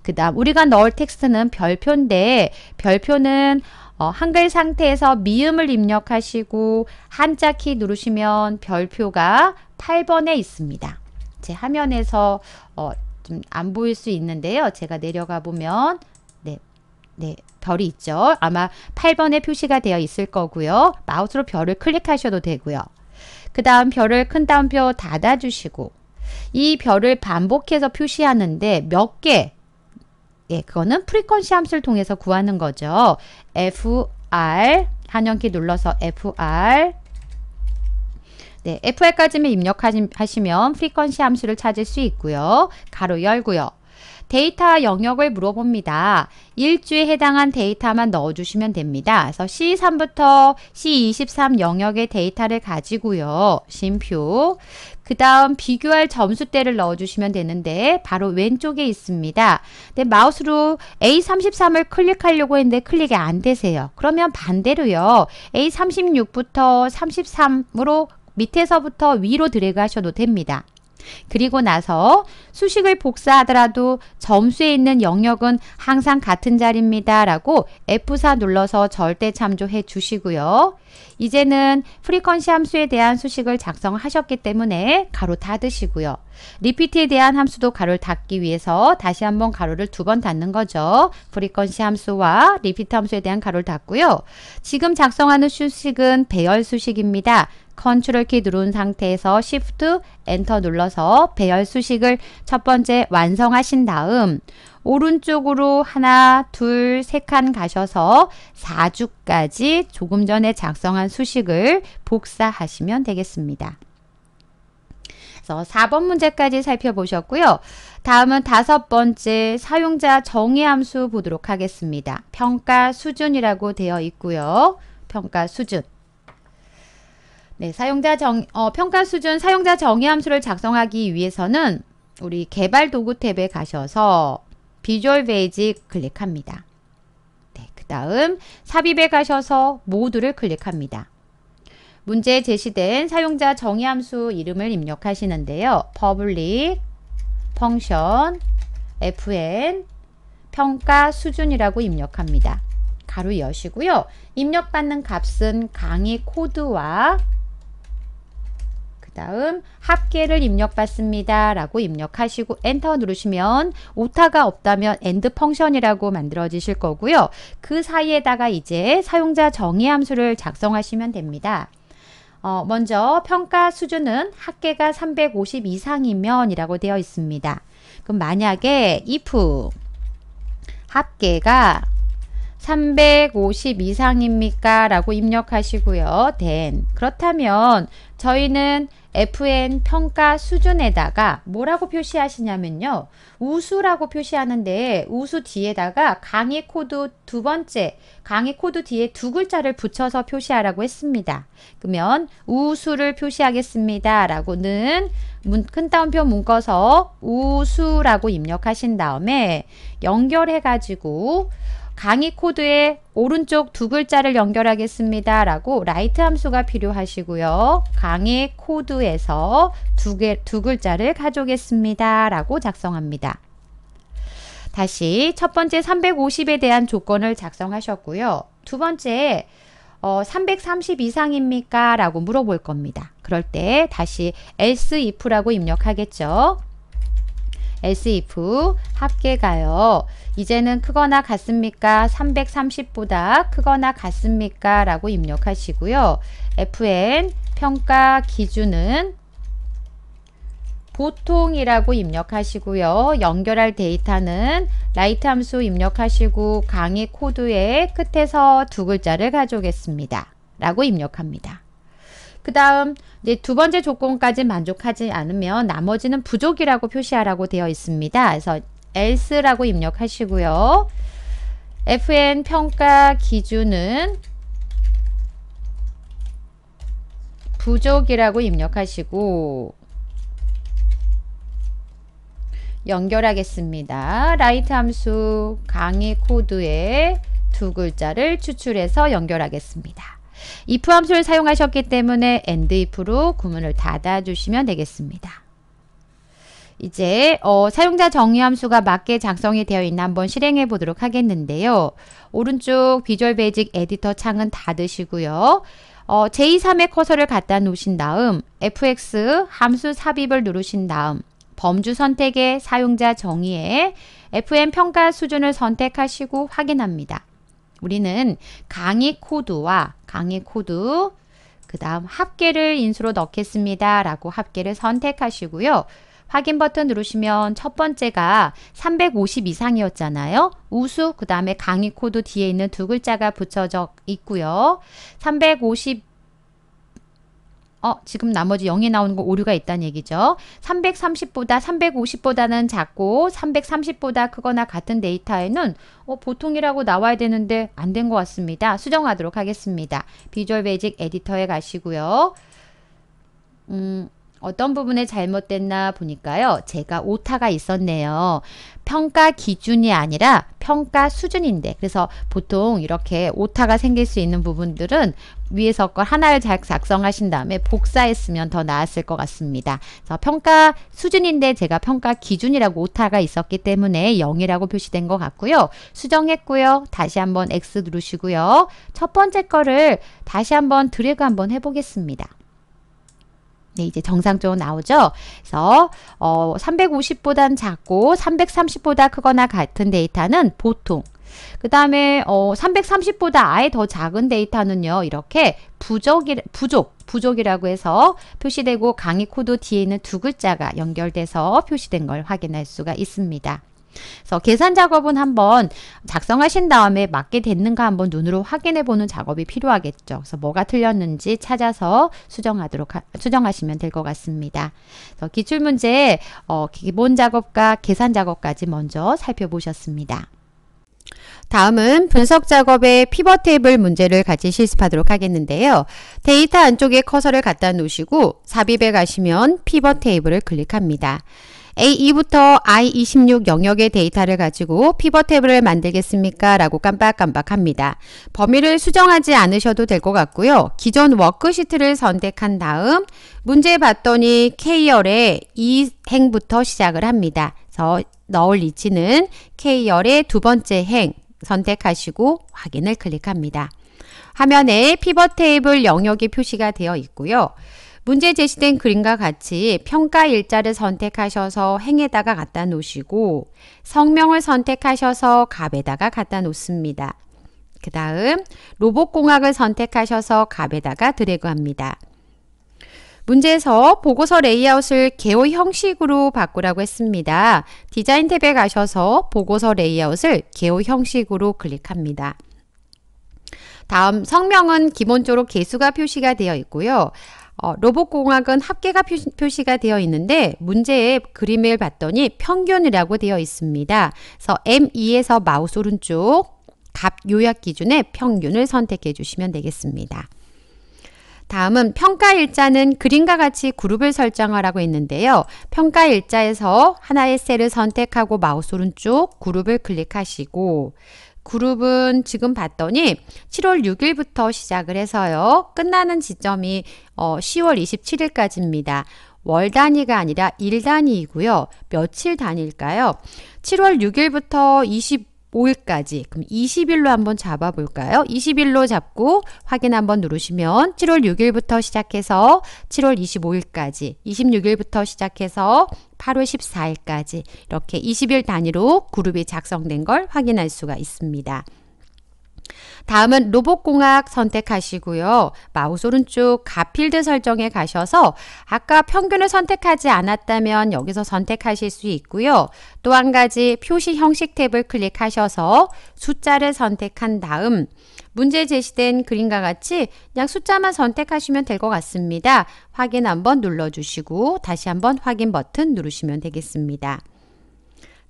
그 다음 우리가 넣을 텍스트는 별표인데 별표는 어, 한글 상태에서 미음을 입력하시고 한자 키 누르시면 별표가 8번에 있습니다. 제 화면에서 어, 좀 안 보일 수 있는데요. 제가 내려가 보면 네, 네 별이 있죠. 아마 8번에 표시가 되어 있을 거고요. 마우스로 별을 클릭하셔도 되고요. 그 다음 별을 큰 따옴표 닫아주시고 이 별을 반복해서 표시하는데 몇 개, 예, 그거는 프리퀀시 함수를 통해서 구하는 거죠. FR 한연키 눌러서 FR 네, FR까지만 입력하시면 프리퀀시 함수를 찾을 수 있고요. 가로 열고요. 데이터 영역을 물어봅니다. 일주에 해당한 데이터만 넣어주시면 됩니다. 그래서 C3부터 C23 영역의 데이터를 가지고요. 심표. 그 다음 비교할 점수대를 넣어주시면 되는데 바로 왼쪽에 있습니다. 근데 마우스로 A33을 클릭하려고 했는데 클릭이 안 되세요. 그러면 반대로요. A36부터 33으로 밑에서부터 위로 드래그 하셔도 됩니다. 그리고 나서 수식을 복사하더라도 점수에 있는 영역은 항상 같은 자리입니다. 라고 F4 눌러서 절대 참조해 주시고요. 이제는 프리퀀시 함수에 대한 수식을 작성하셨기 때문에 가로 닫으시고요. 리피트에 대한 함수도 가로를 닫기 위해서 다시 한번 가로를 두 번 닫는 거죠. 프리퀀시 함수와 리피트 함수에 대한 가로를 닫고요. 지금 작성하는 수식은 배열 수식입니다. 컨트롤 키 누른 상태에서 Shift, 엔터 눌러서 배열 수식을 첫 번째 완성하신 다음 오른쪽으로 하나, 둘, 세 칸 가셔서 4주까지 조금 전에 작성한 수식을 복사하시면 되겠습니다. 그래서 4번 문제까지 살펴보셨고요. 다음은 다섯 번째 사용자 정의 함수 보도록 하겠습니다. 평가 수준이라고 되어 있고요. 평가 수준. 네, 사용자 정, 어, 평가 수준 사용자 정의 함수를 작성하기 위해서는 우리 개발 도구 탭에 가셔서 비주얼 베이직 클릭합니다. 네, 그 다음 삽입에 가셔서 모두를 클릭합니다. 문제에 제시된 사용자 정의 함수 이름을 입력하시는데요. public, function, fn, 평가 수준이라고 입력합니다. 가로 여시고요. 입력받는 값은 강의 코드와 다음 합계를 입력받습니다. 라고 입력하시고 엔터 누르시면 오타가 없다면 엔드 펑션이라고 만들어지실 거고요. 그 사이에다가 이제 사용자 정의 함수를 작성하시면 됩니다. 어, 먼저 평가 수준은 합계가 350 이상이면 이라고 되어 있습니다. 그럼 만약에 if 합계가 350 이상입니까? 라고 입력하시고요. 된 그렇다면 저희는 FN 평가 수준에다가 뭐라고 표시하시냐면요. 우수라고 표시하는데 우수 뒤에다가 강의 코드 두 번째 강의 코드 뒤에 두 글자를 붙여서 표시하라고 했습니다. 그러면 우수를 표시하겠습니다. 라고는 문, 큰 따옴표 묶어서 우수라고 입력하신 다음에 연결해 가지고 강의 코드에 오른쪽 두 글자를 연결하겠습니다. 라고 라이트 함수가 필요하시고요. 강의 코드에서 두, 개, 두 글자를 가져오겠습니다. 라고 작성합니다. 다시 첫 번째 350에 대한 조건을 작성하셨고요. 두 번째 어, 330 이상입니까? 라고 물어볼 겁니다. 그럴 때 다시 else if라고 입력하겠죠. else if 합계가요. 이제는 크거나 같습니까? 330보다 크거나 같습니까? 라고 입력하시고요. FN 평가 기준은 보통이라고 입력하시고요. 연결할 데이터는 라이트 함수 입력하시고 강의 코드의 끝에서 두 글자를 가져오겠습니다. 라고 입력합니다. 그 다음 이제 두 번째 조건까지 만족하지 않으면 나머지는 부족이라고 표시하라고 되어 있습니다. 그래서 else라고 입력하시고요. FN 평가 기준은 부족이라고 입력하시고 연결하겠습니다. 라이트 함수 강의 코드에 두 글자를 추출해서 연결하겠습니다. if 함수를 사용하셨기 때문에 and if로 구문을 닫아주시면 되겠습니다. 이제 어, 사용자 정의 함수가 맞게 작성이 되어 있나 한번 실행해 보도록 하겠는데요. 오른쪽 비주얼 베이직 에디터 창은 닫으시고요. 어, 제 3의 커서를 갖다 놓으신 다음 fx 함수 삽입을 누르신 다음 범주 선택의 사용자 정의에 FM 평가 수준을 선택하시고 확인합니다. 우리는 강의 코드와 강의 코드 그 다음 합계를 인수로 넣겠습니다. 라고 합계를 선택하시고요. 확인 버튼 누르시면 첫 번째가 350 이상이었잖아요. 우수, 그 다음에 강의 코드 뒤에 있는 두 글자가 붙여져 있고요. 350 어, 지금 나머지 0이 나오는 거 오류가 있다는 얘기죠. 330보다 350보다는 작고 330보다 크거나 같은 데이터에는 어, 보통이라고 나와야 되는데 안 된 것 같습니다. 수정하도록 하겠습니다. 비주얼 베이직 에디터에 가시고요. 음, 어떤 부분에 잘못됐나 보니까요. 제가 오타가 있었네요. 평가 기준이 아니라 평가 수준인데 그래서 보통 이렇게 오타가 생길 수 있는 부분들은 위에서 걸 하나를 작성하신 다음에 복사했으면 더 나았을 것 같습니다. 그래서 평가 수준인데 제가 평가 기준이라고 오타가 있었기 때문에 0이라고 표시된 것 같고요. 수정했고요. 다시 한번 X 누르시고요. 첫 번째 거를 다시 한번 드래그 한번 해보겠습니다. 네, 이제 정상적으로 나오죠. 그래서 어, 350보단 작고 330보다 크거나 같은 데이터는 보통 그 다음에 어, 330보다 아예 더 작은 데이터는요. 이렇게 부족이, 부족, 부족이라고 해서 표시되고 강의 코드 뒤에 있는 두 글자가 연결돼서 표시된 걸 확인할 수가 있습니다. 그래서 계산 작업은 한번 작성하신 다음에 맞게 됐는가 한번 눈으로 확인해 보는 작업이 필요하겠죠. 그래서 뭐가 틀렸는지 찾아서 수정하도록 하, 수정하시면 될 것 같습니다. 그래서 기출문제 어, 기본 작업과 계산 작업까지 먼저 살펴보셨습니다. 다음은 분석 작업의 피벗 테이블 문제를 같이 실습하도록 하겠는데요. 데이터 안쪽에 커서를 갖다 놓으시고 삽입에 가시면 피벗 테이블을 클릭합니다. A2부터 I26 영역의 데이터를 가지고 피벗 테이블을 만들겠습니까? 라고 깜빡깜빡합니다. 범위를 수정하지 않으셔도 될 것 같고요. 기존 워크시트를 선택한 다음 문제 봤더니 K열의 이 행부터 시작을 합니다. 그래서 넣을 위치는 K열의 두 번째 행 선택하시고 확인을 클릭합니다. 화면에 피벗 테이블 영역이 표시가 되어 있고요. 문제 제시된 그림과 같이 평가 일자를 선택하셔서 행에다가 갖다 놓으시고 성명을 선택하셔서 갑에다가 갖다 놓습니다. 그 다음 로봇공학을 선택하셔서 갑에다가 드래그합니다. 문제에서 보고서 레이아웃을 개호 형식으로 바꾸라고 했습니다. 디자인 탭에 가셔서 보고서 레이아웃을 개호 형식으로 클릭합니다. 다음 성명은 기본적으로 개수가 표시가 되어 있고요. 어, 로봇공학은 합계가 표시, 가 되어 있는데 문제의 그림을 봤더니 평균이라고 되어 있습니다. 그래서 M2에서 마우스 오른쪽 값 요약 기준의 평균을 선택해 주시면 되겠습니다. 다음은 평가 일자는 그림과 같이 그룹을 설정하라고 했는데요. 평가 일자에서 하나의 셀을 선택하고 마우스 오른쪽 그룹을 클릭하시고 그룹은 지금 봤더니 7월 6일부터 시작을 해서요. 끝나는 지점이 어, 10월 27일까지입니다. 월 단위가 아니라 일 단위이고요. 며칠 단위일까요? 7월 6일부터 20 5일까지 그럼 20일로 한번 잡아 볼까요? 20일로 잡고 확인 한번 누르시면 7월 6일부터 시작해서 7월 25일까지 26일부터 시작해서 8월 14일까지 이렇게 20일 단위로 그룹이 작성된 걸 확인할 수가 있습니다. 다음은 로봇공학 선택하시고요. 마우스 오른쪽 가필드 설정에 가셔서 아까 평균을 선택하지 않았다면 여기서 선택하실 수 있고요. 또 한 가지 표시 형식 탭을 클릭하셔서 숫자를 선택한 다음 문제 제시된 그림과 같이 그냥 숫자만 선택하시면 될 것 같습니다. 확인 한번 눌러주시고 다시 한번 확인 버튼 누르시면 되겠습니다.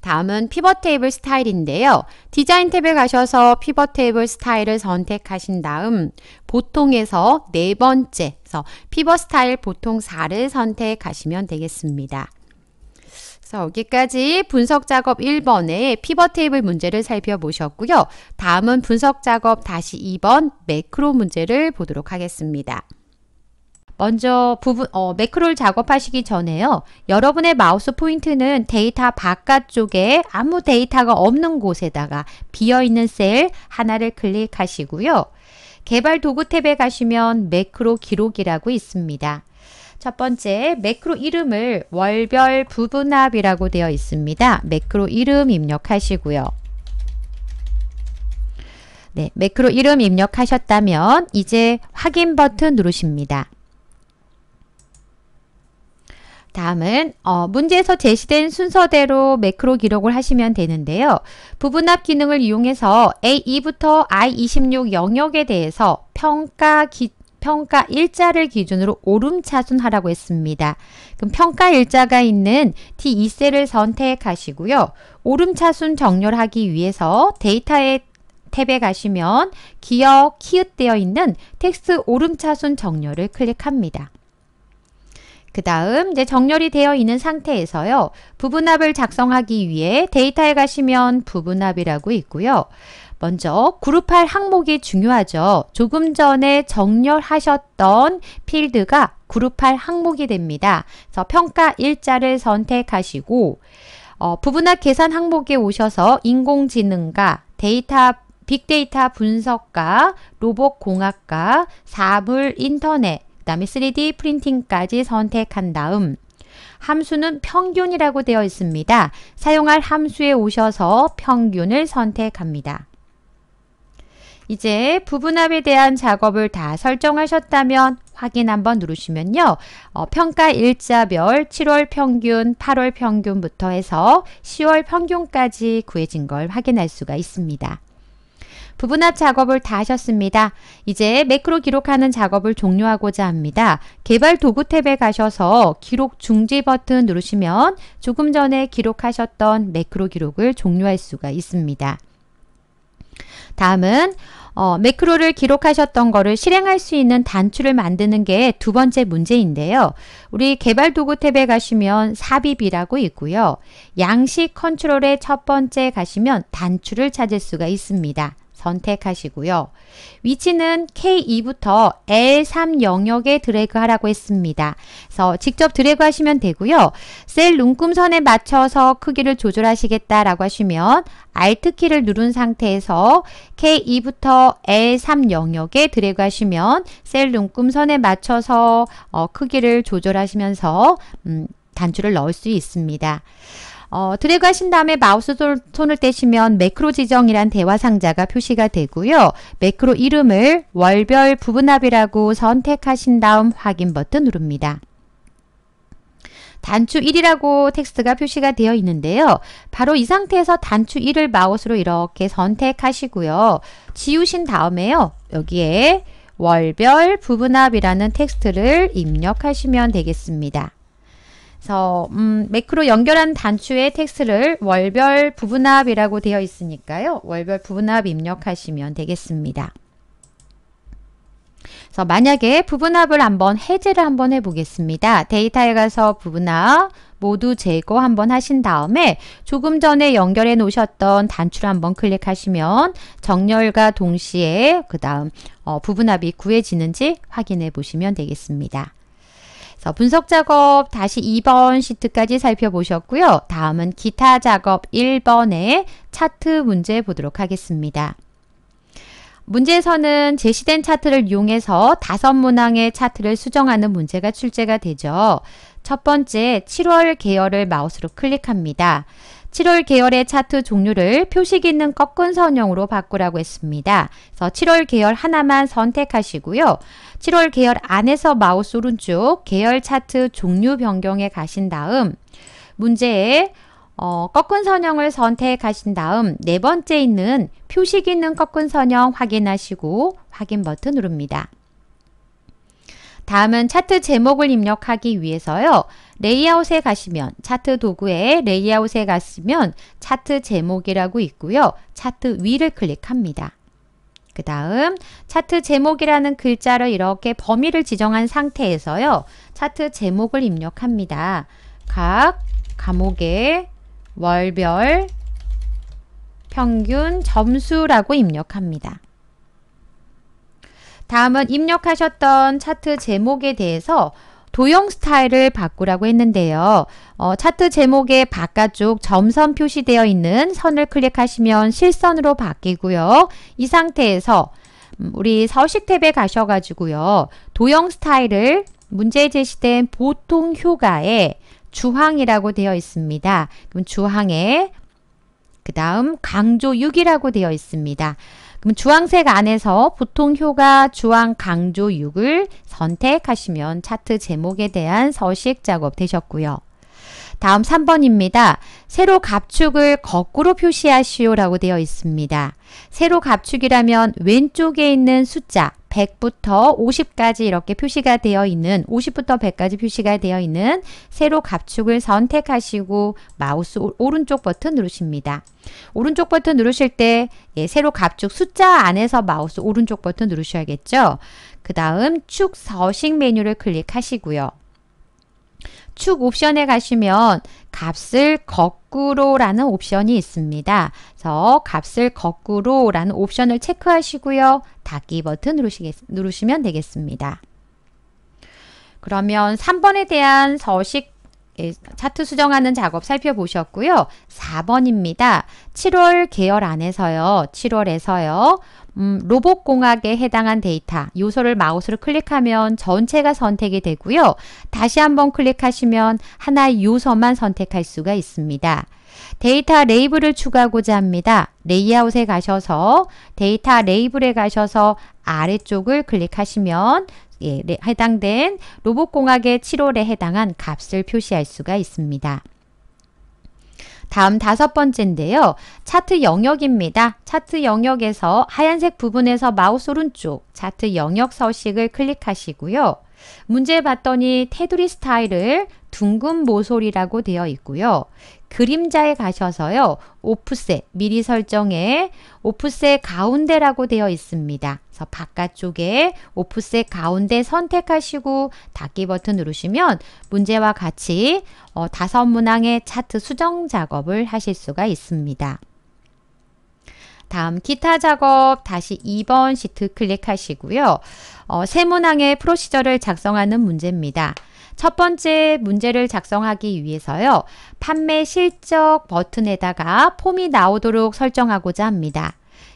다음은 피벗 테이블 스타일인데요. 디자인 탭에 가셔서 피벗 테이블 스타일을 선택하신 다음 보통에서 네 번째, 피벗 스타일 보통 4를 선택하시면 되겠습니다. 그래서 여기까지 분석 작업 1번의 피벗 테이블 문제를 살펴보셨고요. 다음은 분석 작업 다시 2번 매크로 문제를 보도록 하겠습니다. 먼저 부분 어, 매크로를 작업하시기 전에요. 여러분의 마우스 포인트는 데이터 바깥쪽에 아무 데이터가 없는 곳에다가 비어있는 셀 하나를 클릭하시고요. 개발 도구 탭에 가시면 매크로 기록이라고 있습니다. 첫 번째 매크로 이름을 월별 부분합이라고 되어 있습니다. 매크로 이름 입력하시고요. 네, 매크로 이름 입력하셨다면 이제 확인 버튼 누르십니다. 다음은 어, 문제에서 제시된 순서대로 매크로 기록을 하시면 되는데요. 부분합 기능을 이용해서 A2부터 I26 영역에 대해서 평가 기, 평가 일자를 기준으로 오름차순하라고 했습니다. 그럼 평가 일자가 있는 T2셀을 선택하시고요. 오름차순 정렬하기 위해서 데이터의 탭에 가시면 기억, 키읔되어 있는 텍스트 오름차순 정렬을 클릭합니다. 그 다음 이제 정렬이 되어 있는 상태에서요. 부분합을 작성하기 위해 데이터에 가시면 부분합이라고 있고요. 먼저 그룹할 항목이 중요하죠. 조금 전에 정렬하셨던 필드가 그룹할 항목이 됩니다. 그래서 평가 일자를 선택하시고 어, 부분합 계산 항목에 오셔서 인공지능과 데이터 빅데이터 분석과, 로봇공학과, 사물 인터넷, 그 다음에 3D 프린팅까지 선택한 다음 함수는 평균이라고 되어 있습니다. 사용할 함수에 오셔서 평균을 선택합니다. 이제 부분합에 대한 작업을 다 설정하셨다면 확인 한번 누르시면요. 어, 평가 일자별 7월 평균, 8월 평균부터 해서 10월 평균까지 구해진 걸 확인할 수가 있습니다. 부분합 작업을 다 하셨습니다. 이제 매크로 기록하는 작업을 종료하고자 합니다. 개발 도구 탭에 가셔서 기록 중지 버튼 누르시면 조금 전에 기록하셨던 매크로 기록을 종료할 수가 있습니다. 다음은 어, 매크로를 기록하셨던 거를 실행할 수 있는 단추를 만드는 게 두 번째 문제인데요. 우리 개발 도구 탭에 가시면 삽입이라고 있고요. 양식 컨트롤의 첫 번째 가시면 단추를 찾을 수가 있습니다. 선택하시고요. 위치는 K2부터 L3 영역에 드래그하라고 했습니다. 그래서 직접 드래그하시면 되고요. 셀 눈금선에 맞춰서 크기를 조절하시겠다라고 하시면 Alt키를 누른 상태에서 K2부터 L3 영역에 드래그하시면 셀 눈금선에 맞춰서 어, 크기를 조절하시면서 음, 단추를 넣을 수 있습니다. 어, 드래그 하신 다음에 마우스 손을 떼시면 매크로 지정이란 대화 상자가 표시가 되고요. 매크로 이름을 월별 부분합이라고 선택하신 다음 확인 버튼 누릅니다. 단추 1이라고 텍스트가 표시가 되어 있는데요. 바로 이 상태에서 단추 1을 마우스로 이렇게 선택하시고요. 지우신 다음에요. 여기에 월별 부분합이라는 텍스트를 입력하시면 되겠습니다. 그래서 음, 매크로 연결한 단추의 텍스트를 월별 부분합이라고 되어 있으니까요. 월별 부분합 입력하시면 되겠습니다. 그래서 만약에 부분합을 한번 해제를 한번 해보겠습니다. 데이터에 가서 부분합 모두 제거 한번 하신 다음에 조금 전에 연결해 놓으셨던 단추를 한번 클릭하시면 정렬과 동시에 그 다음 어, 부분합이 구해지는지 확인해 보시면 되겠습니다. 자, 분석 작업 다시 2번 시트까지 살펴보셨고요. 다음은 기타 작업 1번의 차트 문제 보도록 하겠습니다. 문제에서는 제시된 차트를 이용해서 다섯 문항의 차트를 수정하는 문제가 출제가 되죠. 첫 번째, 7월 계열을 마우스로 클릭합니다. 7월 계열의 차트 종류를 표식 있는 꺾은 선형으로 바꾸라고 했습니다. 그래서 7월 계열 하나만 선택하시고요. 7월 계열 안에서 마우스 오른쪽 계열 차트 종류 변경에 가신 다음 문제에 어, 꺾은 선형을 선택하신 다음 네 번째 있는 표식 있는 꺾은 선형 확인하시고 확인 버튼 누릅니다. 다음은 차트 제목을 입력하기 위해서요. 레이아웃에 가시면 차트 도구에 레이아웃에 갔으면 차트 제목이라고 있고요. 차트 위를 클릭합니다. 그 다음 차트 제목이라는 글자를 이렇게 범위를 지정한 상태에서요. 차트 제목을 입력합니다. 각 과목의 월별 평균 점수라고 입력합니다. 다음은 입력하셨던 차트 제목에 대해서 도형 스타일을 바꾸라고 했는데요. 어, 차트 제목의 바깥쪽 점선 표시되어 있는 선을 클릭하시면 실선으로 바뀌고요. 이 상태에서 음, 우리 서식 탭에 가셔가지고요. 도형 스타일을 문제 제시된 보통 효과에 주항이라고 되어 있습니다. 그럼 주항에 그 다음 강조 6이라고 되어 있습니다. 그럼 주황색 안에서 보통 효과 주황 강조 6을 선택하시면 차트 제목에 대한 서식 작업 되셨고요. 다음 3번입니다. 세로 갑축을 거꾸로 표시하시오라고 되어 있습니다. 세로 갑축이라면 왼쪽에 있는 숫자 100부터 50까지 이렇게 표시가 되어 있는 50부터 100까지 표시가 되어 있는 세로 갑축을 선택하시고 마우스 오른쪽 버튼 누르십니다. 오른쪽 버튼 누르실 때 예, 세로 갑축 숫자 안에서 마우스 오른쪽 버튼 누르셔야겠죠. 그 다음 축 서식 메뉴를 클릭하시고요. 축 옵션에 가시면 값을 거꾸로라는 옵션이 있습니다. 그래서 값을 거꾸로라는 옵션을 체크하시고요. 닫기 버튼 누르시겠, 누르시면 되겠습니다. 그러면 3번에 대한 서식 예, 차트 수정하는 작업 살펴보셨고요. 4번입니다. 7월 계열 안에서요. 7월에서요. 음, 로봇공학에 해당한 데이터, 요소를 마우스를 클릭하면 전체가 선택이 되고요. 다시 한번 클릭하시면 하나의 요소만 선택할 수가 있습니다. 데이터 레이블을 추가하고자 합니다. 레이아웃에 가셔서 데이터 레이블에 가셔서 아래쪽을 클릭하시면 예, 네, 해당된 로봇공학의 7월에 해당한 값을 표시할 수가 있습니다. 다음 다섯 번째인데요. 차트 영역입니다. 차트 영역에서 하얀색 부분에서 마우스 오른쪽 차트 영역 서식을 클릭하시고요. 문제 봤더니 테두리 스타일을 둥근 모서리라고 되어 있고요. 그림자에 가셔서요. 오프셋 미리 설정해 오프셋 가운데라고 되어 있습니다. 그래서 바깥쪽에 오프셋 가운데 선택하시고 닫기 버튼 누르시면 문제와 같이 어, 다섯 문항의 차트 수정 작업을 하실 수가 있습니다. 다음 기타 작업 다시 2번 시트 클릭하시고요. 어, 세 문항의 프로시저를 작성하는 문제입니다. 첫 번째 문제를 작성하기 위해서요. 판매 실적 버튼에다가 폼이 나오도록 설정하고자 합니다.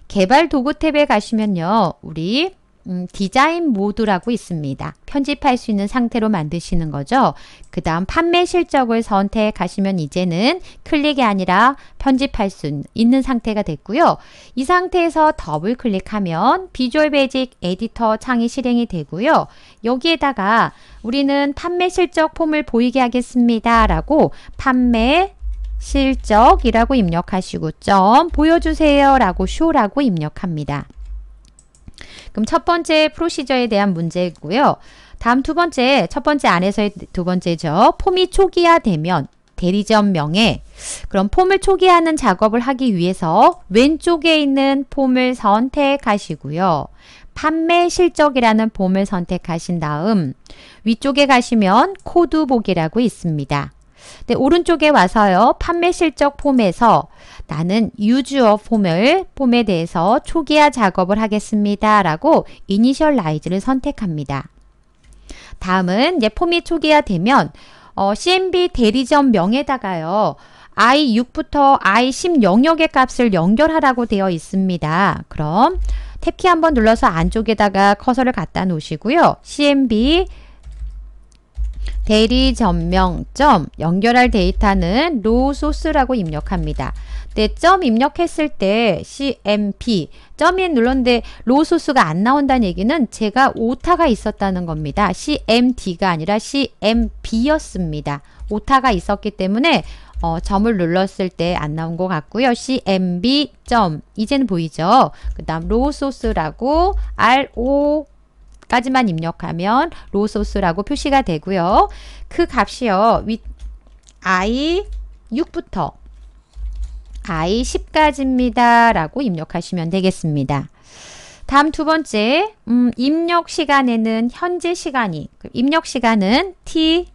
개발 도구 탭에 가시면요. 우리 음, 디자인 모드라고 있습니다. 편집할 수 있는 상태로 만드시는 거죠. 그 다음 판매 실적을 선택하시면 이제는 클릭이 아니라 편집할 수 있는 상태가 됐고요. 이 상태에서 더블 클릭하면 비주얼 베직 에디터 창이 실행이 되고요. 여기에다가 우리는 판매 실적 폼을 보이게 하겠습니다. 라고 판매 실적이라고 입력하시고 점 보여주세요 라고 쇼라고 입력합니다. 그럼 첫 번째 프로시저에 대한 문제고요. 다음 두 번째, 첫 번째 안에서의 두 번째죠. 폼이 초기화되면 대리점명에 그럼 폼을 초기화하는 작업을 하기 위해서 왼쪽에 있는 폼을 선택하시고요. 판매 실적이라는 폼을 선택하신 다음 위쪽에 가시면 코드 보기라고 있습니다. 네, 오른쪽에 와서요. 판매 실적 폼에서 나는 유주어 폼을 폼에 대해서 초기화 작업을 하겠습니다. 라고 이니셜라이즈를 선택합니다. 다음은 이제 폼이 초기화되면 어, CMB 대리점 명에다가요. I6부터 I10 영역의 값을 연결하라고 되어 있습니다. 그럼 탭키 한번 눌러서 안쪽에다가 커서를 갖다 놓으시고요. CMB 대리 전명 점 연결할 데이터는 로우 소스라고 입력합니다. 네, 점 입력했을 때 CMP 점이 눌렀는데 로우 소스가 안 나온다는 얘기는 제가 오타가 있었다는 겁니다. CMD가 아니라 CMB였습니다. 오타가 있었기 때문에 어, 점을 눌렀을 때 안 나온 것 같고요. CMB 점 이제는 보이죠. 그 다음 로우 소스라고 RO 까지만 입력하면 로소스라고 표시가 되고요. 그 값이요. 윗 i 6부터 i 10까지입니다. 라고 입력하시면 되겠습니다. 다음 두 번째, 음, 입력 시간에는 현재 시간이, 그 입력 시간은 t,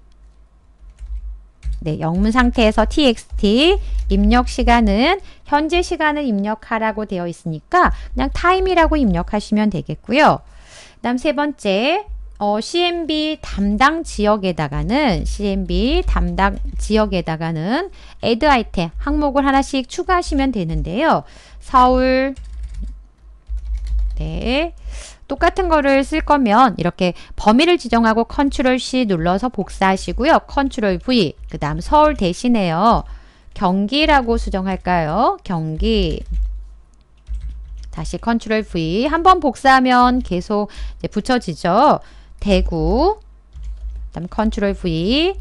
네, 영문 상태에서 txt, 입력 시간은 현재 시간을 입력하라고 되어 있으니까 그냥 타임이라고 입력하시면 되겠고요. 다음 세 번째 어, CMB 담당 지역에다가는 CMB 담당 지역에다가는 add 아이템 항목을 하나씩 추가하시면 되는데요. 서울 네. 똑같은 거를 쓸 거면 이렇게 범위를 지정하고 컨트롤 C 눌러서 복사하시고요. 컨트롤 V 그 다음 서울 대신에요. 경기라고 수정할까요? 경기 다시 컨트롤 V 한 번 복사하면 계속 붙여지죠. 대구 그다음 컨트롤 V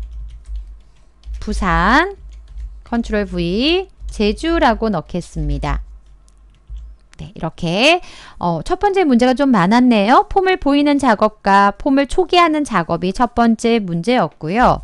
부산 컨트롤 V 제주라고 넣겠습니다. 네, 이렇게 어, 첫 번째 문제가 좀 많았네요. 폼을 보이는 작업과 폼을 초기하는 작업이 첫 번째 문제였고요.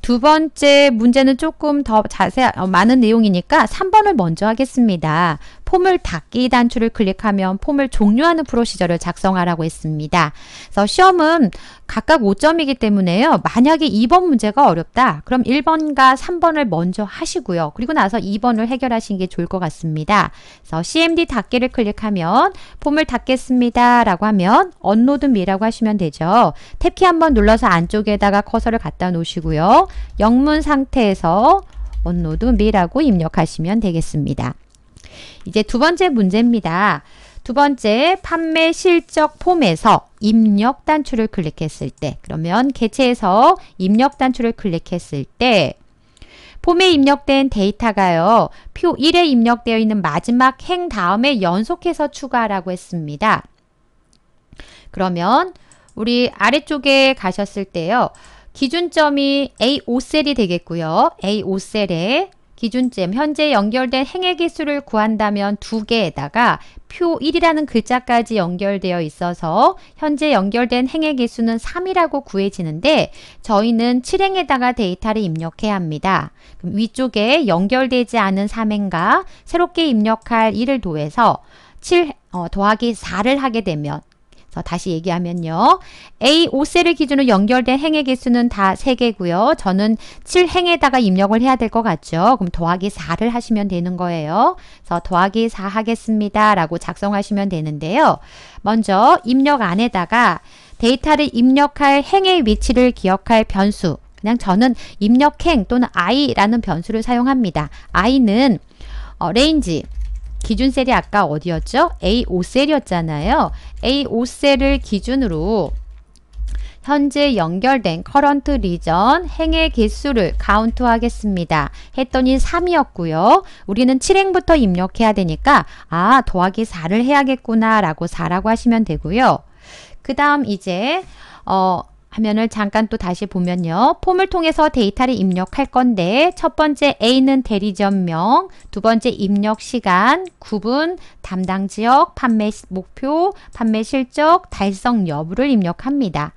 두 번째 문제는 조금 더 자세한 어, 많은 내용이니까 3번을 먼저 하겠습니다. 폼을 닫기 단추를 클릭하면 폼을 종료하는 프로시저를 작성하라고 했습니다. 그래서 시험은 각각 5점이기 때문에요. 만약에 2번 문제가 어렵다. 그럼 1번과 3번을 먼저 하시고요. 그리고 나서 2번을 해결하시는 게 좋을 것 같습니다. 그래서 CMD 닫기를 클릭하면 폼을 닫겠습니다. 라고 하면 언로드 미라고 하시면 되죠. 탭키 한번 눌러서 안쪽에다가 커서를 갖다 놓으시고요. 영문 상태에서 언로드 미라고 입력하시면 되겠습니다. 이제 두 번째 문제입니다. 두 번째, 판매 실적 폼에서 입력 단추를 클릭했을 때 그러면 개체에서 입력 단추를 클릭했을 때 폼에 입력된 데이터가요. 표 1에 입력되어 있는 마지막 행 다음에 연속해서 추가라고 했습니다. 그러면 우리 아래쪽에 가셨을 때요. 기준점이 A5셀이 되겠고요. A5셀에 기준점 현재 연결된 행의 개수를 구한다면 두개에다가표 1이라는 글자까지 연결되어 있어서 현재 연결된 행의 개수는 3이라고 구해지는데 저희는 7행에다가 데이터를 입력해야 합니다. 그럼 위쪽에 연결되지 않은 3행과 새롭게 입력할 1을 더해서 7 어, 더하기 4를 하게 되면 어, 다시 얘기하면요. A 5셀를 기준으로 연결된 행의 개수는 다 3개고요. 저는 7행에다가 입력을 해야 될 것 같죠. 그럼 더하기 4를 하시면 되는 거예요. 그래서 더하기 4 하겠습니다. 라고 작성하시면 되는데요. 먼저 입력 안에다가 데이터를 입력할 행의 위치를 기억할 변수 그냥 저는 입력행 또는 i라는 변수를 사용합니다. i는 어, 레인지 기준셀이 아까 어디였죠? A5셀이었잖아요. A5셀을 기준으로 현재 연결된 커런트 리전 행의 개수를 카운트 하겠습니다. 했더니 3이었고요. 우리는 7행부터 입력해야 되니까 아 더하기 4를 해야겠구나 라고 4라고 하시면 되고요. 그 다음 이제 어 화면을 잠깐 또 다시 보면요. 폼을 통해서 데이터를 입력할 건데 첫 번째 A는 대리점명, 두 번째 입력 시간, 구분, 담당 지역, 판매 목표, 판매 실적, 달성 여부를 입력합니다.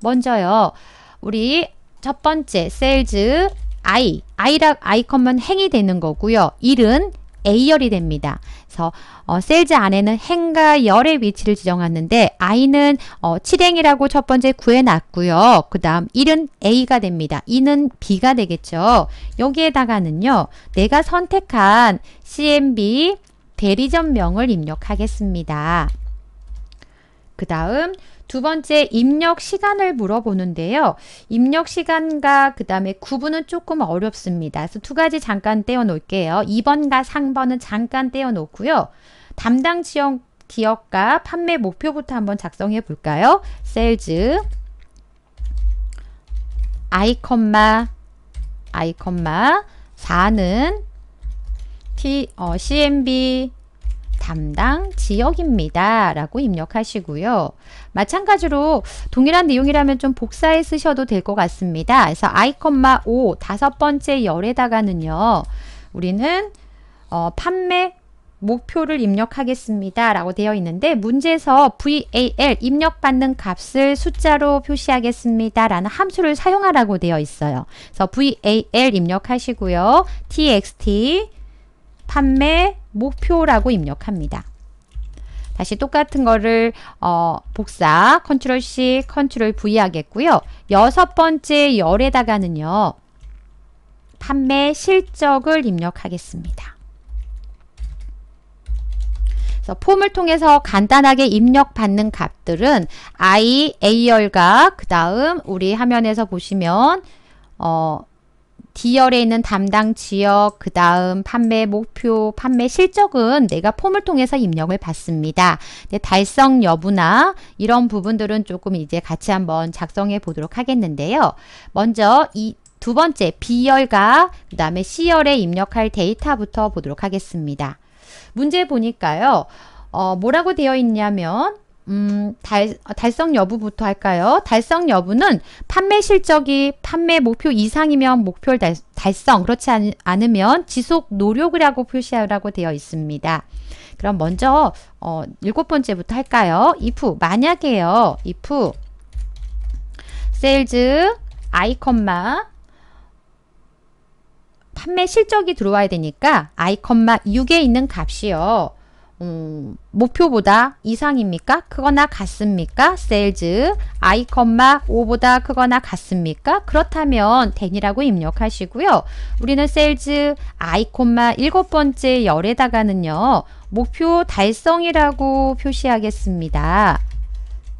먼저요. 우리 첫 번째 셀즈 I, I라 I컴은 행이 되는 거고요. 일은 A열이 됩니다. 그래서 어, 셀즈 안에는 행과 열의 위치를 지정하는데 I는 어, 7행이라고 첫 번째 구해놨고요. 그 다음 1은 A가 됩니다. 2는 B가 되겠죠. 여기에다가는요. 내가 선택한 CMB 대리점명을 입력하겠습니다. 그 다음 두 번째 입력 시간을 물어보는데요. 입력 시간과 그 다음에 구분은 조금 어렵습니다. 그래서 두 가지 잠깐 떼어 놓을게요. 2번과 3번은 잠깐 떼어 놓고요. 담당 지역 기업과 판매 목표부터 한번 작성해 볼까요? 셀즈 아이컴마 아이컴마 4는 T, 어, CMB 담당 지역입니다. 라고 입력하시고요. 마찬가지로 동일한 내용이라면 좀 복사해 쓰셔도 될 것 같습니다. 그래서 아이컴마 5 다섯 번째 열에다가는요. 우리는 어, 판매 목표를 입력하겠습니다 라고 되어 있는데 문제에서 VAL 입력받는 값을 숫자로 표시하겠습니다 라는 함수를 사용하라고 되어 있어요 그래서 VAL 입력하시고요 TXT 판매 목표라고 입력합니다. 다시 똑같은 거를 어, 복사 컨트롤 C 컨트롤 V 하겠고요. 여섯 번째 열에다가는요. 판매 실적을 입력하겠습니다. 그래서 폼을 통해서 간단하게 입력받는 값들은 I, A열과 그 다음 우리 화면에서 보시면 어, D열에 있는 담당 지역, 그 다음 판매 목표, 판매 실적은 내가 폼을 통해서 입력을 받습니다. 네, 달성 여부나 이런 부분들은 조금 이제 같이 한번 작성해 보도록 하겠는데요. 먼저 이 두 번째 B열과 그 다음에 C열에 입력할 데이터부터 보도록 하겠습니다. 문제 보니까요. 어, 뭐라고 되어 있냐면 음, 달, 어, 달성 여부부터 할까요? 달성 여부는 판매 실적이 판매 목표 이상이면 목표 달, 달성, 그렇지 않, 않으면 지속 노력이라고 표시하라고 되어 있습니다. 그럼 먼저 어, 일곱 번째부터 할까요? if 만약에요. if sales 아 판매 실적이 들어와야 되니까 아 6에 있는 값이요. 음, 목표보다 이상입니까? 크거나 같습니까? 세일즈 i, 5보다 크거나 같습니까? 그렇다면 1 0이라고 입력하시고요. 우리는 세일즈 i, 일곱 번째 열에다가는요. 목표 달성이라고 표시하겠습니다.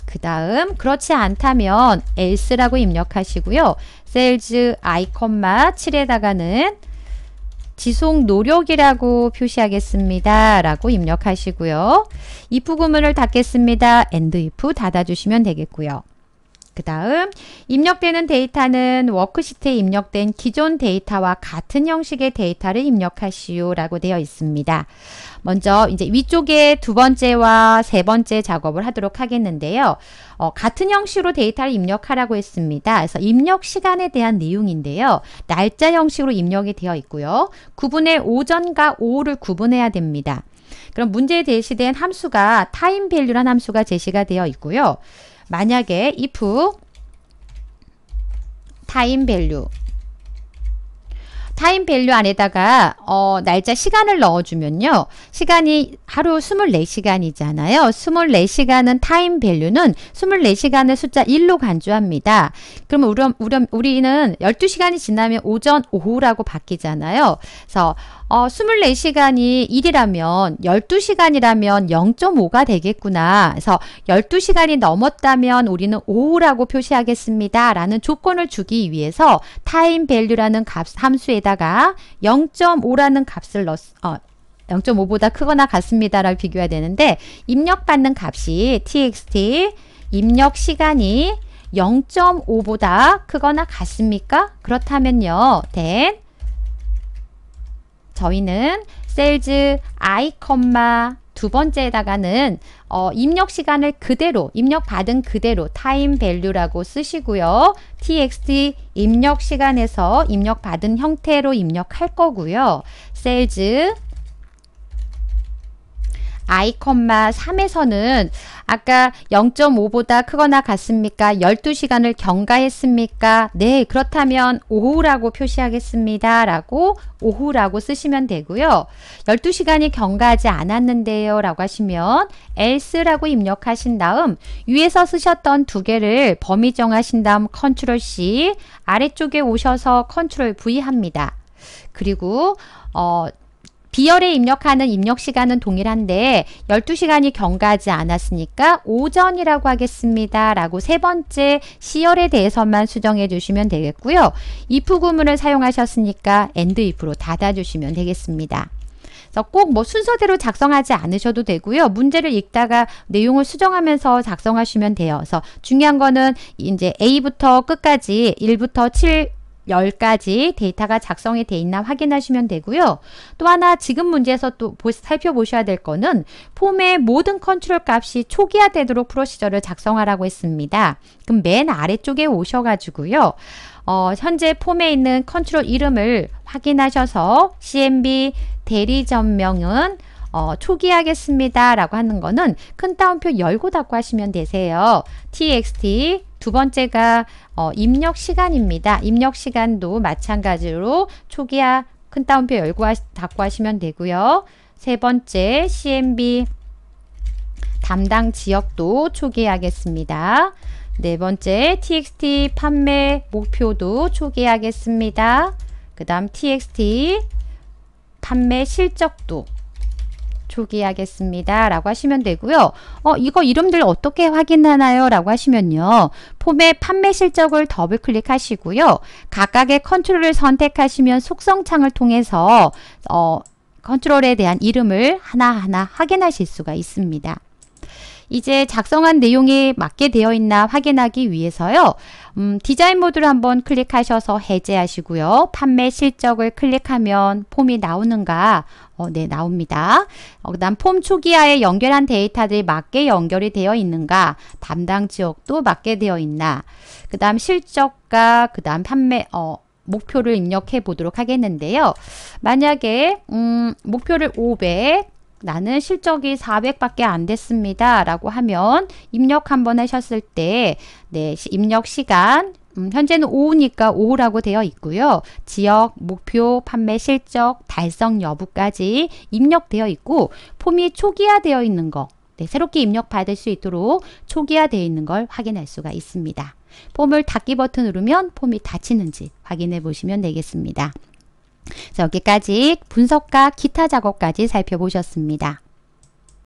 그 다음 그렇지 않다면 else라고 입력하시고요. 세일즈 i, 7에다가는 지속 노력이라고 표시하겠습니다. 라고 입력하시고요. if 구문을 닫겠습니다. and if 닫아주시면 되겠고요. 그 다음 입력되는 데이터는 워크시트에 입력된 기존 데이터와 같은 형식의 데이터를 입력하시오 라고 되어 있습니다. 먼저 이제 위쪽에 두 번째와 세 번째 작업을 하도록 하겠는데요. 어, 같은 형식으로 데이터를 입력하라고 했습니다. 그래서 입력 시간에 대한 내용인데요. 날짜 형식으로 입력이 되어 있고요. 구분의 오전과 오후를 구분해야 됩니다. 그럼 문제에 제시된 함수가 타임 밸류란 함수가 제시가 되어 있고요. 만약에 if time value 타임 밸류 안에다가 어, 날짜 시간을 넣어주면요. 시간이 하루 24시간이잖아요. 24시간은 타임 밸류는 2 4시간의 숫자 1로 간주합니다. 그러면 우리, 우리, 우리는 12시간이 지나면 오전, 오후라고 바뀌잖아요. 그래서 어, 24시간이 1이라면 12시간이라면 0.5가 되겠구나. 그래서 12시간이 넘었다면 우리는 5라고 표시하겠습니다. 라는 조건을 주기 위해서 타임 밸류라는 값 함수에다가 0.5라는 값을 넣, 어, 0.5보다 크거나 같습니다를 비교해야 되는데 입력받는 값이 txt 입력 시간이 0.5보다 크거나 같습니까? 그렇다면요. t 저희는 셀즈 아이 컴마 두 번째에다가는 어, 입력 시간을 그대로 입력 받은 그대로 타임 밸류라고 쓰시고요. txt 입력 시간에서 입력 받은 형태로 입력할 거고요. 셀즈 아이컴마 3에서는 아까 0.5보다 크거나 같습니까? 12시간을 경과했습니까? 네, 그렇다면 오후라고 표시하겠습니다. 라고 오후라고 쓰시면 되고요. 12시간이 경과하지 않았는데요. 라고 하시면 else라고 입력하신 다음 위에서 쓰셨던 두 개를 범위 정하신 다음 컨트롤 C 아래쪽에 오셔서 컨트롤 V 합니다. 그리고 어 B열에 입력하는 입력 시간은 동일한데 12시간이 경과하지 않았으니까 오전이라고 하겠습니다. 라고 세 번째 시열에 대해서만 수정해 주시면 되겠고요. if 구문을 사용하셨으니까 and if로 닫아주시면 되겠습니다. 꼭 뭐 순서대로 작성하지 않으셔도 되고요. 문제를 읽다가 내용을 수정하면서 작성하시면 돼요. 그래서 중요한 거는 이제 A부터 끝까지 1부터 7 10가지 데이터가 작성이 돼 있나 확인하시면 되고요. 또 하나 지금 문제에서 또 살펴보셔야 될 거는 폼의 모든 컨트롤 값이 초기화되도록 프로시저를 작성하라고 했습니다. 그럼 맨 아래쪽에 오셔가지고요. 어, 현재 폼에 있는 컨트롤 이름을 확인하셔서 CMB 대리 점명은 어, 초기하겠습니다 라고 하는 거는 큰 따옴표 열고 닫고 하시면 되세요. txt 두 번째가 어, 입력 시간입니다. 입력 시간도 마찬가지로 초기화 큰 따옴표 열고 하시, 닫고 하시면 되고요. 세 번째 CMB 담당 지역도 초기하겠습니다. 네 번째 TXT 판매 목표도 초기하겠습니다. 그 다음 TXT 판매 실적도 초기하겠습니다. 라고 하시면 되고요. 어, 이거 이름들 어떻게 확인하나요? 라고 하시면요. 폼의 판매 실적을 더블 클릭하시고요. 각각의 컨트롤을 선택하시면 속성창을 통해서 어, 컨트롤에 대한 이름을 하나하나 확인하실 수가 있습니다. 이제 작성한 내용에 맞게 되어 있나 확인하기 위해서요. 음, 디자인 모드를 한번 클릭하셔서 해제하시고요. 판매 실적을 클릭하면 폼이 나오는가? 어, 네, 나옵니다. 어, 그다음 폼 초기화에 연결한 데이터들이 맞게 연결이 되어 있는가? 담당 지역도 맞게 되어 있나? 그다음 실적과 그다음 판매 어 목표를 입력해 보도록 하겠는데요. 만약에 음, 목표를 500, 나는 실적이 400밖에 안 됐습니다. 라고 하면 입력 한번 하셨을 때 네, 입력 시간 음, 현재는 오후니까 오후라고 되어 있고요. 지역, 목표, 판매 실적, 달성 여부까지 입력되어 있고 폼이 초기화되어 있는 거 네, 새롭게 입력받을 수 있도록 초기화되어 있는 걸 확인할 수가 있습니다. 폼을 닫기 버튼 누르면 폼이 닫히는지 확인해 보시면 되겠습니다. 여기까지 분석과 기타 작업까지 살펴보셨습니다.